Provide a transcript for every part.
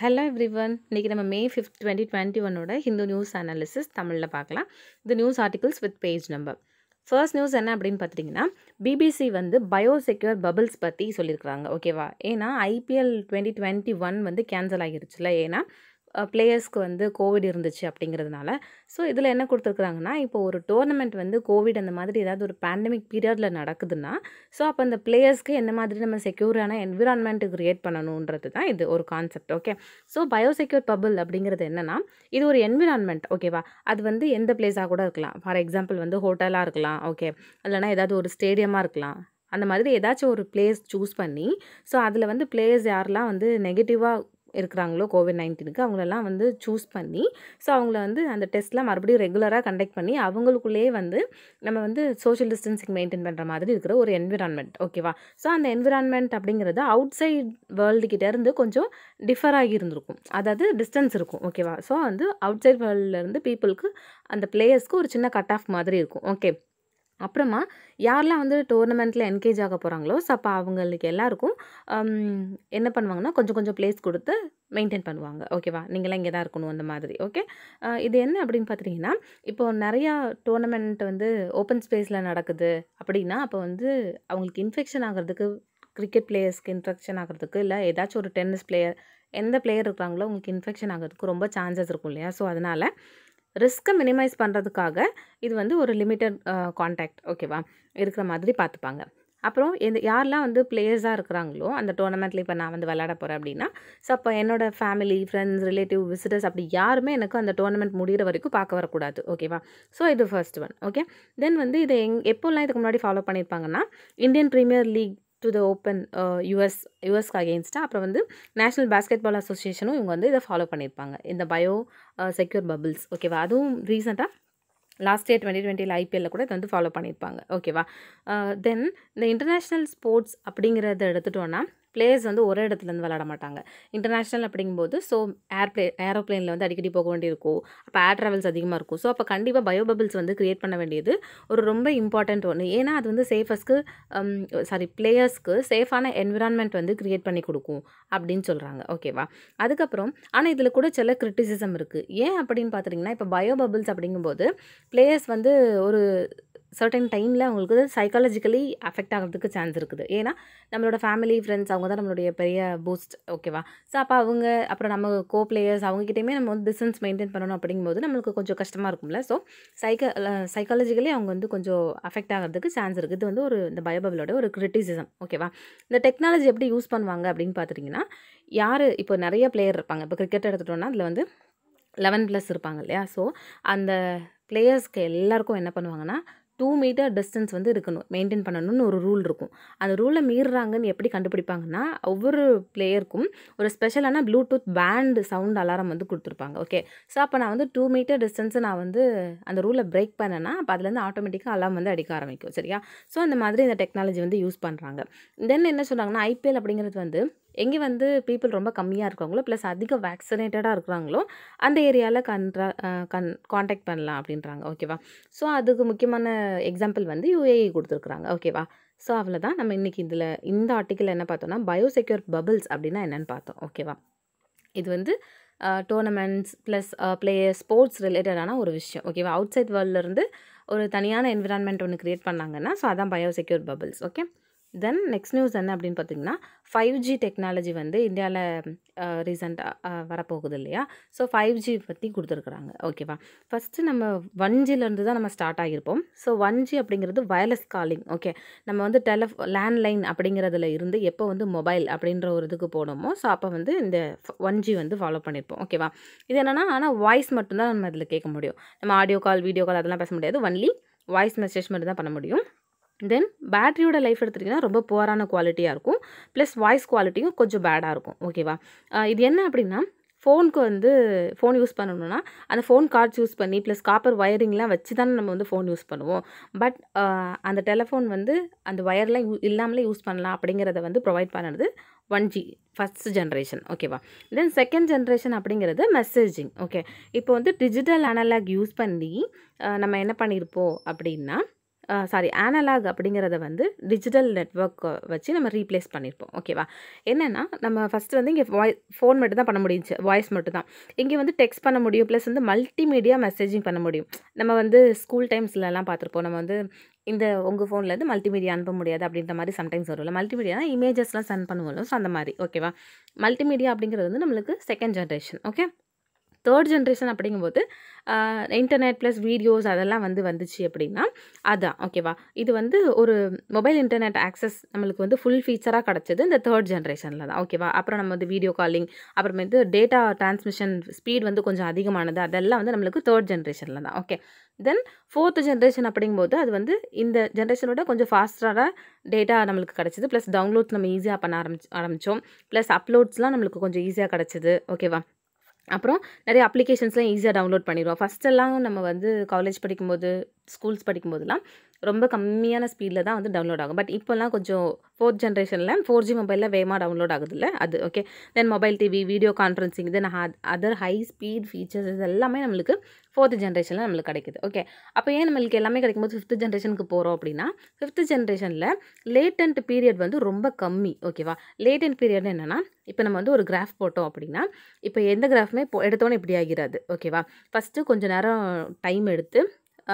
hello everyone one இன்றைக்கி நம்ம மே fifth twenty twenty ஒன்னோட ஹிந்து நியூஸ் அனாலிசிஸ் தமிழில் பார்க்கலாம் இந்த news articles with page number first news என்ன அப்படின்னு பார்த்தீங்கன்னா பிபிசி வந்து பயோசெக்யூர் பபிள்ஸ் பற்றி சொல்லியிருக்கிறாங்க ஓகேவா ஏன்னா ஐபிஎல் டுவெண்ட்டி டுவெண்ட்டி ஒன் வந்து கேன்சல் ஆகிருச்சுல ஏன்னா பிளேயர்ஸ்க்கு வந்து கோவிட் இருந்துச்சு அப்படிங்கிறதுனால ஸோ இதில் என்ன கொடுத்துருக்குறாங்கன்னா இப்போ ஒரு டோர்னமெண்ட் வந்து கோவிட் அந்த மாதிரி ஏதாவது ஒரு பேண்டமிக் பீரியடில் நடக்குதுன்னா ஸோ அப்போ அந்த பிளேயர்ஸ்க்கு என்ன மாதிரி நம்ம செக்யூரான என்விரான்மெண்ட்டு க்ரியேட் பண்ணணுன்றது தான் இது ஒரு concept okay so biosecure bubble அப்படிங்கிறது என்னென்னா இது ஒரு என்விரான்மெண்ட் ஓகேவா அது வந்து எந்த பிளேஸாக கூட இருக்கலாம் ஃபார் எக்ஸாம்பிள் வந்து ஹோட்டலாக இருக்கலாம் ஓகே இல்லைனா ஏதாவது ஒரு ஸ்டேடியமாக இருக்கலாம் அந்த மாதிரி ஏதாச்சும் ஒரு பிளேஸ் சூஸ் பண்ணி ஸோ அதில் வந்து பிளேயர்ஸ் யாரெல்லாம் வந்து நெகட்டிவாக இருக்கிறாங்களோ கோவிட் நைன்டீனுக்கு அவங்களெல்லாம் வந்து சூஸ் பண்ணி ஸோ அவங்கள வந்து அந்த டெஸ்ட்லாம் மறுபடியும் ரெகுலராக கண்டக்ட் பண்ணி அவங்களுக்குள்ளேயே வந்து நம்ம வந்து சோஷியல் டிஸ்டன்சிங் மெயின்டைன் பண்ணுற மாதிரி இருக்கிற ஒரு என்விரான்மெண்ட் ஓகேவா ஸோ அந்த என்விரான்மெண்ட் அப்படிங்கிறது அவுட் சைட் இருந்து கொஞ்சம் டிஃபர் ஆகி இருந்திருக்கும் அதாவது டிஸ்டன்ஸ் இருக்கும் ஓகேவா ஸோ வந்து அவுட் சைட் வேர்ல்டுலேருந்து பீப்புளுக்கு அந்த பிளேயர்ஸ்க்கு ஒரு சின்ன கட் ஆஃப் மாதிரி இருக்கும் ஓகே அப்புறமா யாரெல்லாம் வந்து டோர்னமெண்ட்டில் என்கேஜ் ஆக போகிறாங்களோ ஸோ அப்போ அவங்களுக்கு எல்லாருக்கும் என்ன பண்ணுவாங்கன்னா கொஞ்சம் கொஞ்சம் பிளேஸ் கொடுத்து மெயின்டைன் பண்ணுவாங்க ஓகேவா நீங்களாம் இங்கே தான் இருக்கணும் அந்த மாதிரி ஓகே இது என்ன அப்படின்னு பார்த்தீங்கன்னா இப்போது நிறையா டோர்னமெண்ட் வந்து ஓப்பன் ஸ்பேஸில் நடக்குது அப்படின்னா அப்போ வந்து அவங்களுக்கு இன்ஃபெக்ஷன் ஆகிறதுக்கு கிரிக்கெட் பிளேயர்ஸ்க்கு இன்ஃபெக்ஷன் ஆகிறதுக்கு இல்லை ஏதாச்சும் ஒரு டென்னிஸ் பிளேயர் எந்த பிளேயர் இருக்கிறாங்களோ அவங்களுக்கு இன்ஃபெக்ஷன் ஆகிறதுக்கு ரொம்ப சான்சஸ் இருக்கும் இல்லையா ஸோ அதனால் ரிஸ்க்கை மினிமைஸ் பண்ணுறதுக்காக இது வந்து ஒரு லிமிட்டட் கான்டாக்ட் ஓகேவா இருக்கிற மாதிரி பார்த்துப்பாங்க அப்புறம் எந்த யாரெல்லாம் வந்து பிளேயர்ஸாக இருக்கிறாங்களோ அந்த டோர்னமெண்ட்டில் இப்போ நான் வந்து விளையாட போகிறேன் அப்படின்னா ஸோ அப்போ என்னோடய ஃபேமிலி ஃப்ரெண்ட்ஸ் ரிலேட்டிவ் விசிட்டர்ஸ் அப்படி யாருமே எனக்கு அந்த டோர்னமெண்ட் முடிகிற வரைக்கும் பார்க்க வரக்கூடாது ஓகேவா ஸோ இது ஃபர்ஸ்ட் ஒன் ஓகே தென் வந்து இதை எங் எப்போல்லாம் இதுக்கு முன்னாடி ஃபாலோ பண்ணியிருப்பாங்கன்னா Indian Premier League to the Open US யுஎஸ்க்கு அகேன்ஸ்டாக அப்புறம் வந்து நேஷ்னல் பேஸ்கெட் பால் அசோசியேஷனும் இவங்க வந்து இதை ஃபாலோ பண்ணியிருப்பாங்க இந்த பயோ செக்யூர் பபிள்ஸ் ஓகேவா அதுவும் ரீசெண்டாக லாஸ்ட் இயர் டுவெண்ட்டி டுவெண்ட்டியில் ஐபிஎல்ல கூட இதை வந்து ஃபாலோ பண்ணியிருப்பாங்க ஓகேவா தென் uh, இந்த இன்டர்நேஷ்னல் ஸ்போர்ட்ஸ் அப்படிங்கிறத எடுத்துட்டோன்னா பிளேயர்ஸ் வந்து ஒரே இடத்துலேருந்து விளாட மாட்டாங்க இன்டர்நேஷ்னல் அப்படிங்கும்போது ஸோ ஏர் ஏரோப்ளைனில் ஏரோப்ளேனில் வந்து அடிக்கடி போக வேண்டியிருக்கும் அப்போ ஏர் ட்ராவல்ஸ் அதிகமாக இருக்கும் ஸோ அப்போ கண்டிப்பாக பயோபபிள்ஸ் வந்து க்ரியேட் பண்ண வேண்டியது ஒரு ரொம்ப இம்பார்ட்டண்ட் ஒன்று ஏன்னா அது வந்து சேஃபஸ்க்கு சாரி பிளேயர்ஸ்க்கு சேஃபான என்விரான்மெண்ட் வந்து க்ரியேட் பண்ணி கொடுக்கும் அப்படின்னு சொல்கிறாங்க ஓகேவா அதுக்கப்புறம் ஆனால் இதில் கூட சில கிரிட்டிசிசம் இருக்குது ஏன் அப்படின்னு பார்த்துட்டிங்கன்னா இப்போ பயோ பபிள்ஸ் அப்படிங்கும்போது பிளேயர்ஸ் வந்து ஒரு சர்டன் டைமில் அவங்களுக்கு சைக்காலஜிக்கலி அஃபெக்ட் ஆகிறதுக்கு சான்ஸ் இருக்குது ஏன்னா நம்மளோட ஃபேமிலி ஃப்ரெண்ட்ஸ் அவங்க தான் நம்மளுடைய பெரிய பூஸ்ட் ஓகேவா ஸோ அப்போ அவங்க அப்புறம் நம்ம கோ பிளேயர்ஸ் அவங்ககிட்டயுமே நம்ம வந்து டிஸ்டன்ஸ் மெயின்டைன் பண்ணணும் அப்படிங்கும்போது நம்மளுக்கு கொஞ்சம் கஷ்டமாக இருக்கும்ல ஸோ சைக்கா சைக்காலஜிக்கலி அவங்க வந்து கொஞ்சம் அஃபெக்ட் ஆகிறதுக்கு சான்ஸ் இருக்குது இது வந்து ஒரு இந்த பயோபபிளோட ஒரு கிரிட்டிசிசம் ஓகேவா இந்த டெக்னாலஜி எப்படி யூஸ் பண்ணுவாங்க அப்படின்னு பார்த்துட்டிங்கன்னா யார் இப்போ நிறைய பிளேயர் இருப்பாங்க இப்போ கிரிக்கெட் எடுத்துகிட்டோன்னா அதில் வந்து லெவன் ப்ளஸ் இருப்பாங்க இல்லையா ஸோ அந்த பிளேயர்ஸ்க்கு எல்லாருக்கும் என்ன பண்ணுவாங்கன்னா டூ மீட்டர் டிஸ்டன்ஸ் வந்து இருக்கணும் மெயின்டைன் பண்ணணும்னு ஒரு ரூல் இருக்கும் அந்த ரூலை மீறுறாங்கன்னு எப்படி கண்டுபிடிப்பாங்கன்னா ஒவ்வொரு பிளேயருக்கும் ஒரு ஸ்பெஷலான ப்ளூடூத் பேண்டு சவுண்ட் அலாரம் வந்து கொடுத்துருப்பாங்க ஓகே ஸோ அப்போ நான் வந்து டூ மீட்டர் டிஸ்டன்ஸை நான் வந்து அந்த ரூலை பிரேக் பண்ணேன்னா அப்போ அதுலேருந்து ஆட்டோமேட்டிக்காக அலாரம் வந்து அடிக்க ஆரம்பிக்கும் சரியா ஸோ அந்த மாதிரி இந்த டெக்னாலஜி வந்து யூஸ் பண்ணுறாங்க தென் என்ன சொல்கிறாங்கன்னா ஐபிஎல் அப்படிங்கிறது வந்து எங்கே வந்து பீப்புள் ரொம்ப கம்மியாக இருக்காங்களோ ப்ளஸ் அதிக வேக்சினேட்டடாக இருக்கிறாங்களோ அந்த ஏரியாவில் கண்ட்ரா கன் காண்டாக்ட் பண்ணலாம் அப்படின்றாங்க ஓகேவா ஸோ அதுக்கு முக்கியமான எக்ஸாம்பிள் வந்து யூஏஇ e கொடுத்துருக்குறாங்க ஓகேவா ஸோ அவ்வளோதான் நம்ம இன்றைக்கி இதில் இந்த ஆர்டிக்கில் என்ன பார்த்தோன்னா பயோசெக்யூர் பபிள்ஸ் அப்படின்னா என்னென்னு பார்த்தோம் ஓகேவா இது வந்து டோர்னமெண்ட்ஸ் ப்ளஸ் பிளேயர் ஸ்போர்ட்ஸ் ரிலேட்டடான ஒரு விஷயம் ஓகேவா அவுட் சைட் வேர்ல்டிலேருந்து ஒரு தனியான என்விரான்மெண்ட் ஒன்று க்ரியேட் பண்ணாங்கன்னா ஸோ அதான் biosecure bubbles okay then next news என்ன அப்படின்னு பார்த்தீங்கன்னா ஃபைவ் ஜி டெக்னாலஜி வந்து இந்தியாவில் ரீசெண்டாக வரப்போகுது இல்லையா ஸோ ஃபைவ் ஜி பற்றி கொடுத்துருக்குறாங்க ஓகேவா ஃபஸ்ட்டு நம்ம ஒன் ஜிலேருந்து தான் நம்ம ஸ்டார்ட் ஆகியிருப்போம் ஸோ ஒன் ஜி அப்படிங்கிறது வயர்லெஸ் காலிங் ஓகே நம்ம வந்து டெலஃப் லேண்ட்லைன் அப்படிங்கிறதுல இருந்து எப்போ வந்து மொபைல் அப்படின்ற ஒரு இதுக்கு போனோமோ ஸோ அப்போ வந்து இந்த ஒன் ஜி வந்து ஃபாலோ பண்ணியிருப்போம் ஓகேவா இது என்னென்னா ஆனால் வாய்ஸ் மட்டும்தான் நம்ம இதில் கேட்க முடியும் நம்ம ஆடியோ கால் வீடியோ கால் அதெல்லாம் பேச முடியாது ஒன்லி வாய்ஸ் மெசேஜ் மட்டும் தான் பண்ண முடியும் தென் பேட்ரியோட லைஃப் எடுத்துகிட்டிங்கன்னா ரொம்ப புவரான குவாலிட்டியாக இருக்கும் ப்ளஸ் வாய்ஸ் குவாலிட்டியும் கொஞ்சம் பேடாக இருக்கும் ஓகேவா இது என்ன அப்படின்னா ஃபோனுக்கு வந்து ஃபோன் யூஸ் பண்ணணும்னா அந்த ஃபோன் கார்ட்ஸ் யூஸ் பண்ணி ப்ளஸ் காப்பர் ஒயரிங்லாம் வச்சு தானே நம்ம வந்து ஃபோன் யூஸ் பண்ணுவோம் பட் அந்த டெலஃபோன் வந்து அந்த ஒயர்லாம் யூ இல்லாமலே யூஸ் பண்ணலாம் அப்படிங்கிறத வந்து ப்ரொவைட் பண்ணுறது ஒன் ஜி ஃபஸ்ட் ஜென்ரேஷன் ஓகேவா தென் செகண்ட் ஜென்ரேஷன் அப்படிங்கிறது மெசேஜிங் ஓகே இப்போ வந்து டிஜிட்டல் அனலாக் யூஸ் பண்ணி நம்ம என்ன பண்ணியிருப்போம் அப்படின்னா சாரி ஆனலாக் அப்படிங்கிறத வந்து டிஜிட்டல் நெட்ஒர்க் வச்சு நம்ம ரீப்ளேஸ் பண்ணியிருப்போம் ஓகேவா என்னென்னா நம்ம ஃபஸ்ட்டு வந்து இங்கே வாய் ஃபோன் மட்டும் தான் பண்ண முடியுச்சு வாய்ஸ் மட்டும் தான் இங்கே வந்து டெக்ஸ்ட் பண்ண முடியும் ப்ளஸ் வந்து மல்டிமீடியா மெசேஜிங் பண்ண முடியும் நம்ம வந்து ஸ்கூல் டைம்ஸ்லலாம் பார்த்துருப்போம் நம்ம வந்து இந்த உங்கள் ஃபோன்லேருந்து மல்டிமீடியா அனுப்ப முடியாது அப்படின்ற மாதிரி சம்டைம்ஸ் வரும்ல மல்டிமீடியா இமேஜஸ்லாம் சென்ட் பண்ணுவோம் ஸோ அந்த மாதிரி ஓகேவா மல்டிமீடியா அப்படிங்கிறது வந்து நம்மளுக்கு second generation okay third generation அப்படிங்கும்போது இன்டர்நெட் ப்ளஸ் வீடியோஸ் அதெல்லாம் வந்து வந்துச்சு அப்படின்னா அதுதான் ஓகேவா இது வந்து ஒரு மொபைல் இன்டர்நெட் ஆக்சஸ் நம்மளுக்கு வந்து ஃபுல் ஃபீச்சராக கிடச்சது இந்த தேர்ட் ஜென்ரேஷனில் தான் ஓகேவா அப்புறம் நம்ம வந்து வீடியோ காலிங் அப்புறம் வந்து டேட்டா டிரான்ஸ்மிஷன் ஸ்பீட் வந்து கொஞ்சம் அதிகமானது அதெல்லாம் வந்து நம்மளுக்கு தேர்ட் ஜென்ரேஷனில் தான் ஓகே தென் ஃபோர்த்து ஜென்ரேஷன் அப்படிங்கும்போது அது வந்து இந்த ஜென்ரேஷனோட கொஞ்சம் ஃபாஸ்டராக டேட்டா நம்மளுக்கு கிடச்சிது ப்ளஸ் டவுன்லோட்ஸ் நம்ம ஈஸியாக பண்ண ஆரம்பிச்சு ஆரம்பித்தோம் ப்ளஸ் அப்லோட்ஸ்லாம் நம்மளுக்கு கொஞ்சம் ஈஸியாக கிடச்சிது ஓகேவா அப்புறம் நிறைய அப்ளிகேஷன்ஸ்லாம் ஈஸியாக டவுன்லோட் பண்ணிடுவோம் ஃபஸ்ட்டெல்லாம் நம்ம வந்து காலேஜ் படிக்கும்போது ஸ்கூல்ஸ் படிக்கும்போதெல்லாம் ரொம்ப கம்மியான ஸ்பீடில் தான் வந்து டவுன்லோட் ஆகும் பட் இப்போல்லாம் கொஞ்சம் ஃபோர்த் ஜென்ரேஷனில் ஃபோர் ஜி மொபைலில் வேகமாக டவுன்லோட் இல்லை அது okay then mobile TV video conferencing then other high speed features இது எல்லாமே நம்மளுக்கு ஃபோர்த் ஜென்ரேஷனில் நம்மளுக்கு கிடைக்குது ஓகே அப்போ ஏன் நம்மளுக்கு எல்லாமே கிடைக்கும்போது ஃபிஃப்த் ஜென்ரேஷனுக்கு போகிறோம் அப்படின்னா ஃபிஃப்த் ஜென்ரேஷனில் லேட்டன்ட் பீரியட் வந்து ரொம்ப கம்மி ஓகேவா லேட்டன்ட் பீரியட் என்னென்னா இப்போ நம்ம வந்து ஒரு கிராஃப் போட்டோம் அப்படின்னா இப்போ எந்த கிராஃப்மே எடுத்தோன்னே இப்படி ஆகிறாது ஓகேவா ஃபஸ்ட்டு கொஞ்சம் நேரம் டைம் எடுத்து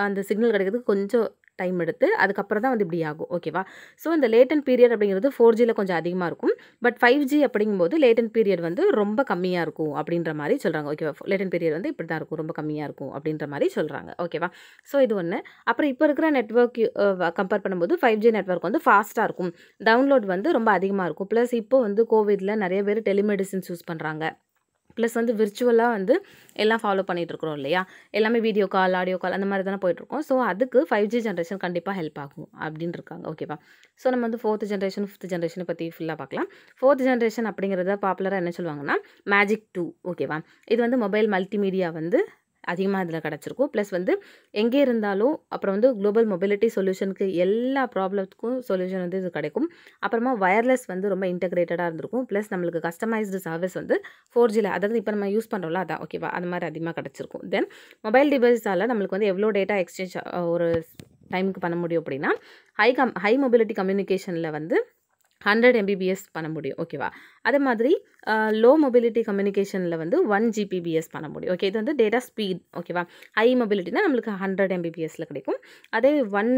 அந்த சிக்னல் கிடைக்கிறதுக்கு கொஞ்சம் டைம் எடுத்து அதுக்கப்புறம் தான் வந்து இப்படி ஆகும் ஓகேவா ஸோ இந்த லேட்டன் பீரியட் அப்படிங்கிறது ஃபோர் ஜியில் கொஞ்சம் அதிகமாக இருக்கும் பட் ஃபைவ் ஜி அப்படிங்கும்போது லேட்டன் பீரியட் வந்து ரொம்ப கம்மியாக இருக்கும் அப்படின்ற மாதிரி சொல்கிறாங்க ஓகேவா லேட்டன் பீரியட் வந்து இப்படி தான் இருக்கும் ரொம்ப கம்மியாக இருக்கும் அப்படின்ற மாதிரி சொல்கிறாங்க ஓகேவா ஸோ இது ஒன்று அப்புறம் இப்போ இருக்கிற நெட்ஒர்க் கம்பேர் பண்ணும்போது ஃபைவ் ஜி நெட்ஒர்க் வந்து ஃபாஸ்ட்டாக இருக்கும் டவுன்லோட் வந்து ரொம்ப அதிகமாக இருக்கும் ப்ளஸ் இப்போ வந்து கோவிடில் நிறைய பேர் டெலிமெடிசின்ஸ் யூஸ் பண்ணுறாங்க ப்ளஸ் வந்து விர்ச்சுவலாக வந்து எல்லாம் ஃபாலோ பண்ணிகிட்ருக்குறோம் இல்லையா எல்லாமே வீடியோ கால் ஆடியோ கால் அந்த மாதிரி தானே போயிட்டுருக்கோம் ஸோ அதுக்கு ஃபைவ் ஜி ஜென்ரேஷன் கண்டிப்பாக ஹெல்ப் ஆகும் அப்படின்னு இருக்காங்க ஓகேவா ஸோ நம்ம வந்து ஃபோர்த் ஜென்ரேஷன் ஃபிஃப்த் ஜென்ரேஷனை பற்றி ஃபுல்லாக பார்க்கலாம் ஃபோர்த் ஜென்ரேஷன் அப்படிங்கிறத பாப்புலராக என்ன சொல்லுவாங்கன்னா மேஜிக் டூ ஓகேவா இது வந்து மொபைல் மல்டிமீடியா வந்து அதிகமாக இதில் கிடச்சிருக்கும் ப்ளஸ் வந்து எங்கே இருந்தாலும் அப்புறம் வந்து குளோபல் மொபிலிட்டி சொல்யூஷனுக்கு எல்லா ப்ராப்ளத்துக்கும் சொல்யூஷன் வந்து இது கிடைக்கும் அப்புறமா ஒயர்லெஸ் வந்து ரொம்ப இன்டெகிரேட்டடாக இருந்திருக்கும் ப்ளஸ் நம்மளுக்கு கஸ்டமைஸ்டு சர்வீஸ் வந்து ஃபோர் ஜியில் அதாவது இப்போ நம்ம யூஸ் பண்ணுறோம்ல அதான் ஓகேவா அது மாதிரி அதிகமாக கிடச்சிருக்கும் தென் மொபைல் டிவைஸால் நம்மளுக்கு வந்து எவ்வளோ டேட்டா எக்ஸ்சேஞ்ச் ஒரு டைமுக்கு பண்ண முடியும் அப்படின்னா ஹை கம் ஹை மொபிலிட்டி கம்யூனிகேஷனில் வந்து ஹண்ட்ரட் எம்பிபிஎஸ் பண்ண முடியும் ஓகேவா அதே மாதிரி லோ மொபிலிட்டி கம்யூனிகேஷனில் வந்து ஒன் ஜிபிபிஎஸ் பண்ண முடியும் ஓகே இது வந்து டேட்டா ஸ்பீட் ஓகேவா ஹை மொபிலிட்டினா நம்மளுக்கு ஹண்ட்ரட் எம்பிபிஎஸில் கிடைக்கும் அதே ஒன்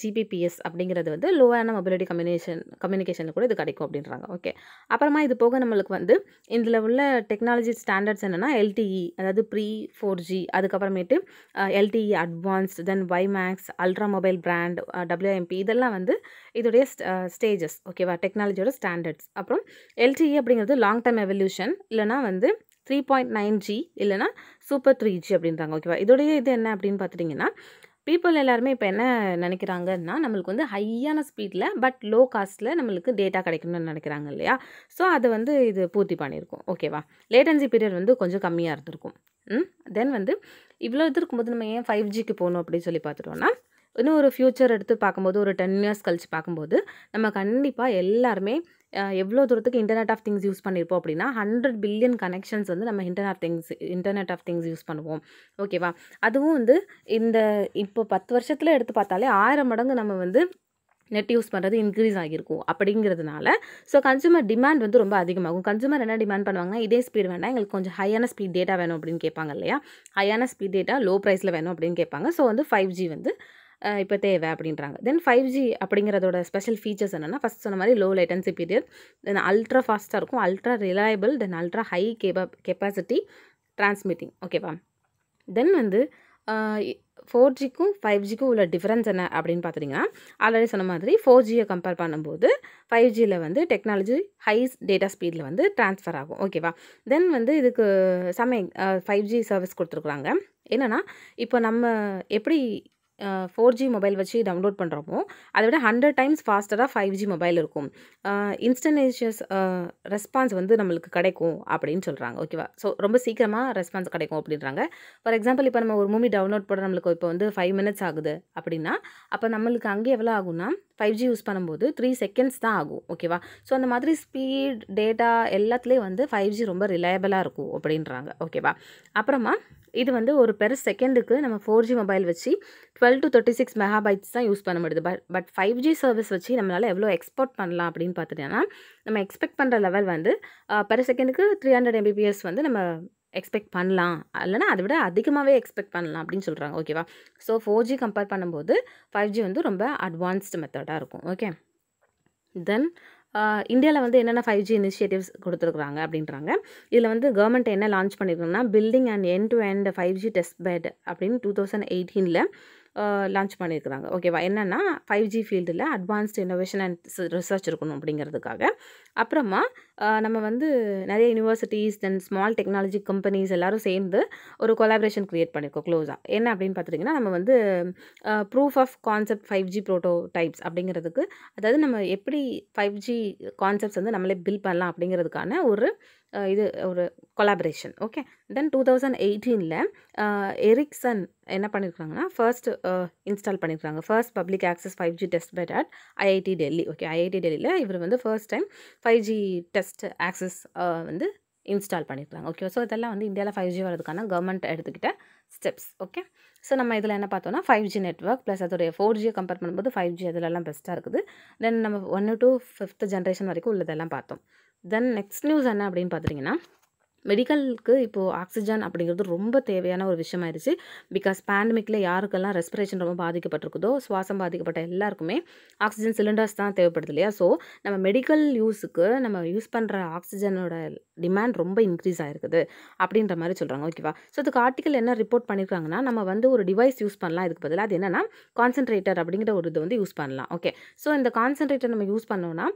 ஜிபிபிஎஸ் அப்படிங்கிறது வந்து லோவான மொபிலிட்டி கம்யூனிகேஷன் கம்யூனிகேஷனில் கூட இது கிடைக்கும் அப்படின்றாங்க ஓகே அப்புறமா இது போக நம்மளுக்கு வந்து இதில் உள்ள டெக்னாலஜி ஸ்டாண்டர்ட்ஸ் என்னென்னா எல்டிஇ அதாவது ப்ரீ ஃபோர் ஜி அதுக்கப்புறமேட்டு LTE advanced then WiMAX ultra mobile broadband WMB இதெல்லாம் வந்து இதோடைய ஸ்டேஜஸ் ஓகேவா டெக்னாலஜியோட ஸ்டாண்டர்ட்ஸ் அப்புறம் எல்டி ஜி அப்படிங்கிறது லாங் டேர்ம் எவல்யூஷன் இல்லைனா வந்து த்ரீ பாயிண்ட் நைன் ஜி இல்லைனா சூப்பர் த்ரீ ஜி அப்படின்றாங்க ஓகேவா இதோடைய இது என்ன அப்படின்னு பார்த்துட்டிங்கன்னா பீப்புள் எல்லாருமே இப்போ என்ன நினைக்கிறாங்கன்னா நம்மளுக்கு வந்து ஹையான ஸ்பீடில் பட் லோ காஸ்ட்டில் நம்மளுக்கு டேட்டா கிடைக்கணும்னு நினைக்கிறாங்க இல்லையா ஸோ அதை வந்து இது பூர்த்தி பண்ணியிருக்கோம் ஓகேவா லேட்டன்சி பீரியட் வந்து கொஞ்சம் கம்மியாக இருந்திருக்கும் தென் வந்து இவ்வளோ இது இருக்கும்போது நம்ம ஏன் ஃபைவ் ஜிக்கு போகணும் அப்படின்னு சொல்லி பார்த்துட்டோம்னா இன்னும் ஒரு ஃப்யூச்சர் எடுத்து பார்க்கும்போது ஒரு டென் இயர்ஸ் கழிச்சு பார்க்கும்போது நம்ம கண்டிப்பாக எல்லாருமே எவ்வளோ தூரத்துக்கு இன்டர்நெட் ஆஃப் திங்ஸ் யூஸ் பண்ணியிருப்போம் அப்படின்னா ஹண்ட்ரட் பில்லியன் கனெக்ஷன்ஸ் வந்து நம்ம internet of things internet of things use பண்ணுவோம் ஓகேவா அதுவும் வந்து இந்த இப்போ பத்து வருஷத்தில் எடுத்து பார்த்தாலே ஆயிரம் மடங்கு நம்ம வந்து நெட் யூஸ் பண்ணுறது இன்க்ரீஸ் ஆகியிருக்கும் அப்படிங்கிறதுனால ஸோ கன்சூமர் டிமாண்ட் வந்து ரொம்ப அதிகமாகும் கன்சூமர் என்ன டிமாண்ட் பண்ணுவாங்கன்னா இதே ஸ்பீட் வேணால் எங்களுக்கு கொஞ்சம் ஹையான ஸ்பீட் டேட்டா வேணும் அப்படின்னு கேட்பாங்க இல்லையா ஹையான ஸ்பீட் டேட்டா லோ ப்ரைஸில் வேணும் அப்படின்னு கேட்பாங்க ஸோ வந்து ஃபைவ் ஜி வந்து இப்போ தேவை அப்படின்றாங்க தென் ஃபைவ் ஜி அப்படிங்கிறதோட ஸ்பெஷல் ஃபீச்சர்ஸ் என்னென்னா ஃபஸ்ட் சொன்ன மாதிரி low latency period then ultra ஃபாஸ்ட்டாக இருக்கும் ultra reliable then ultra high capa capacity transmitting ஓகேவா தென் வந்து ஃபோர் ஜிக்கும் ஃபைவ் ஜிக்கும் உள்ள டிஃப்ரென்ஸ் என்ன அப்படின்னு பார்த்துட்டிங்கன்னா ஆல்ரெடி சொன்ன மாதிரி ஃபோர் ஜியை கம்பேர் பண்ணும்போது ஃபைவ் ஜியில் வந்து டெக்னாலஜி ஹை டேட்டா ஸ்பீடில் வந்து ட்ரான்ஸ்ஃபர் ஆகும் ஓகேவா தென் வந்து இதுக்கு சமயம் ஃபைவ் ஜி சர்வீஸ் கொடுத்துருக்குறாங்க என்னென்னா இப்போ நம்ம எப்படி ஃபோர் ஜி மொபைல் வச்சு டவுன்லோட் பண்ணுறோமோ அதை விட ஹண்ட்ரட் டைம்ஸ் ஃபாஸ்டராக ஃபைவ் ஜி மொபைல் இருக்கும் இன்ஸ்டன்டேஷியஸ் ரெஸ்பான்ஸ் வந்து நம்மளுக்கு கிடைக்கும் அப்படின்னு சொல்கிறாங்க ஓகேவா ஸோ ரொம்ப சீக்கிரமாக ரெஸ்பான்ஸ் கிடைக்கும் அப்படின்றாங்க ஃபார் எக்ஸாம்பிள் இப்போ நம்ம ஒரு மூவி டவுன்லோட் பண்ண நம்மளுக்கு இப்போ வந்து ஃபைவ் மினிட்ஸ் ஆகுது அப்படின்னா அப்போ நம்மளுக்கு அங்கே எவ்வளோ ஆகும்னா ஃபைவ் ஜி யூஸ் பண்ணும்போது த்ரீ செகண்ட்ஸ் தான் ஆகும் ஓகேவா ஸோ அந்த மாதிரி ஸ்பீட் டேட்டா எல்லாத்துலேயும் வந்து ஃபைவ் ஜி ரொம்ப ரிலையபிளாக இருக்கும் அப்படின்றாங்க ஓகேவா அப்புறமா இது வந்து ஒரு பெரு செகண்டுக்கு நம்ம ஃபோர் ஜி மொபைல் வச்சு twelve twelve to thirty six megabytes தான் யூஸ் பண்ண முடியுது but but five G service வச்சு நம்மளால் எவ்வளோ எக்ஸ்போர்ட் பண்ணலாம் அப்படின்னு பார்த்துட்டேன்னா நம்ம எக்ஸ்பெக்ட் பண்ணுற லெவல் வந்து பெர் செகண்டுக்கு த்ரீ ஹண்ட்ரட் எம்பிபிஎஸ் வந்து நம்ம எக்ஸ்பெக்ட் பண்ணலாம் இல்லைனா அதை விட அதிகமாகவே எக்ஸ்பெக்ட் பண்ணலாம் அப்படின்னு சொல்கிறாங்க ஓகேவா ஸோ ஃபோர் ஜி கம்பேர் பண்ணும்போது ஃபைவ் ஜி வந்து ரொம்ப அட்வான்ஸ்டு மெத்தடாக இருக்கும் ஓகே தென் இந்தியாவில் வந்து என்னென்ன ஃபைவ் ஜி இனிஷியேட்டிவ்ஸ் கொடுத்துருக்குறாங்க அப்படின்றாங்க இதில் வந்து கவர்மெண்ட் என்ன லான்ச் பண்ணியிருக்காங்கன்னா building an end to end five G test bed அப்படின்னு டூ தௌசண்ட் எயிட்டீனில் லான்ச் பண்ணியிருக்கிறாங்க ஓகேவா என்னென்னா ஃபைவ் ஜி ஃபீல்டில் அட்வான்ஸ்டு இன்னோவேஷன் அண்ட் ரிசர்ச் இருக்கணும் அப்படிங்கிறதுக்காக அப்புறமா நம்ம வந்து நிறைய universities then small technology companies எல்லோரும் சேர்ந்து ஒரு கொலாபரேஷன் க்ரியேட் பண்ணியிருக்கோம் க்ளோஸாக என்ன அப்படின்னு பார்த்துட்டிங்கன்னா நம்ம வந்து proof of concept five G prototypes அப்படிங்கிறதுக்கு அதாவது நம்ம எப்படி ஃபைவ் ஜி கான்செப்ட்ஸ் வந்து நம்மளே பில் பண்ணலாம் அப்படிங்கிறதுக்கான ஒரு இது ஒரு collaboration okay then two thousand எயிட்டீனில் எரிக்சன் என்ன பண்ணியிருக்காங்கன்னா ஃபர்ஸ்ட் இன்ஸ்டால் பண்ணியிருக்காங்க first public access five G test bed at IIT Delhi okay IIT டெல்லியில் இவர் வந்து first time five G test first access வந்து இன்ஸ்டால் பண்ணியிருக்காங்க ஓகே ஸோ இதெல்லாம் வந்து இந்தியாவில் ஃபைவ் ஜி வரதுக்கான கவர்மெண்ட் எடுத்துக்கிட்ட ஸ்டெப்ஸ் ஓகே ஸோ நம்ம இதில் என்ன பார்த்தோம்னா ஃபைவ் ஜி நெட்ஒர்க் ப்ளஸ் அதோடைய ஃபோர் ஜியை கம்பேர் பண்ணும்போது ஃபைவ் ஜி அதிலெல்லாம் பெஸ்ட்டாக இருக்குது தென் நம்ம ஒன்று டு ஃபிஃப்த் ஜென்ரேஷன் வரைக்கும் உள்ளதெல்லாம் பார்த்தோம் தென் நெக்ஸ்ட் நியூஸ் என்ன அப்படின்னு பார்த்தீங்கன்னா மெடிக்கலுக்கு இப்போது ஆக்சிஜன் அப்படிங்கிறது ரொம்ப தேவையான ஒரு விஷயமாயிருச்சு பிகாஸ் பேண்டமிக்கில் யாருக்கெல்லாம் ரெஸ்பிரேஷன் ரொம்ப பாதிக்கப்பட்டிருக்குதோ சுவாசம் பாதிக்கப்பட்ட எல்லாருக்குமே ஆக்சிஜன் சிலிண்டர்ஸ் தான் தேவைப்படுது இல்லையா ஸோ நம்ம மெடிக்கல் யூஸுக்கு நம்ம யூஸ் பண்ணுற ஆக்சிஜனோட டிமாண்ட் ரொம்ப இன்க்ரீஸ் ஆகிருக்குது அப்படின்ற மாதிரி சொல்கிறாங்க ஓகேவா ஸோ அதுக்கு ஆர்டிக்கல் என்ன ரிப்போர்ட் பண்ணியிருக்காங்கன்னா நம்ம வந்து ஒரு டிவைஸ் யூஸ் பண்ணலாம் இதுக்கு பதிலாக அது என்னென்னா கான்சன்ட்ரேட்டர் அப்படிங்கிற ஒரு இது வந்து யூஸ் பண்ணலாம் ஓகே ஸோ இந்த கான்சன்ட்ரேட்டர் நம்ம யூஸ் பண்ணோன்னா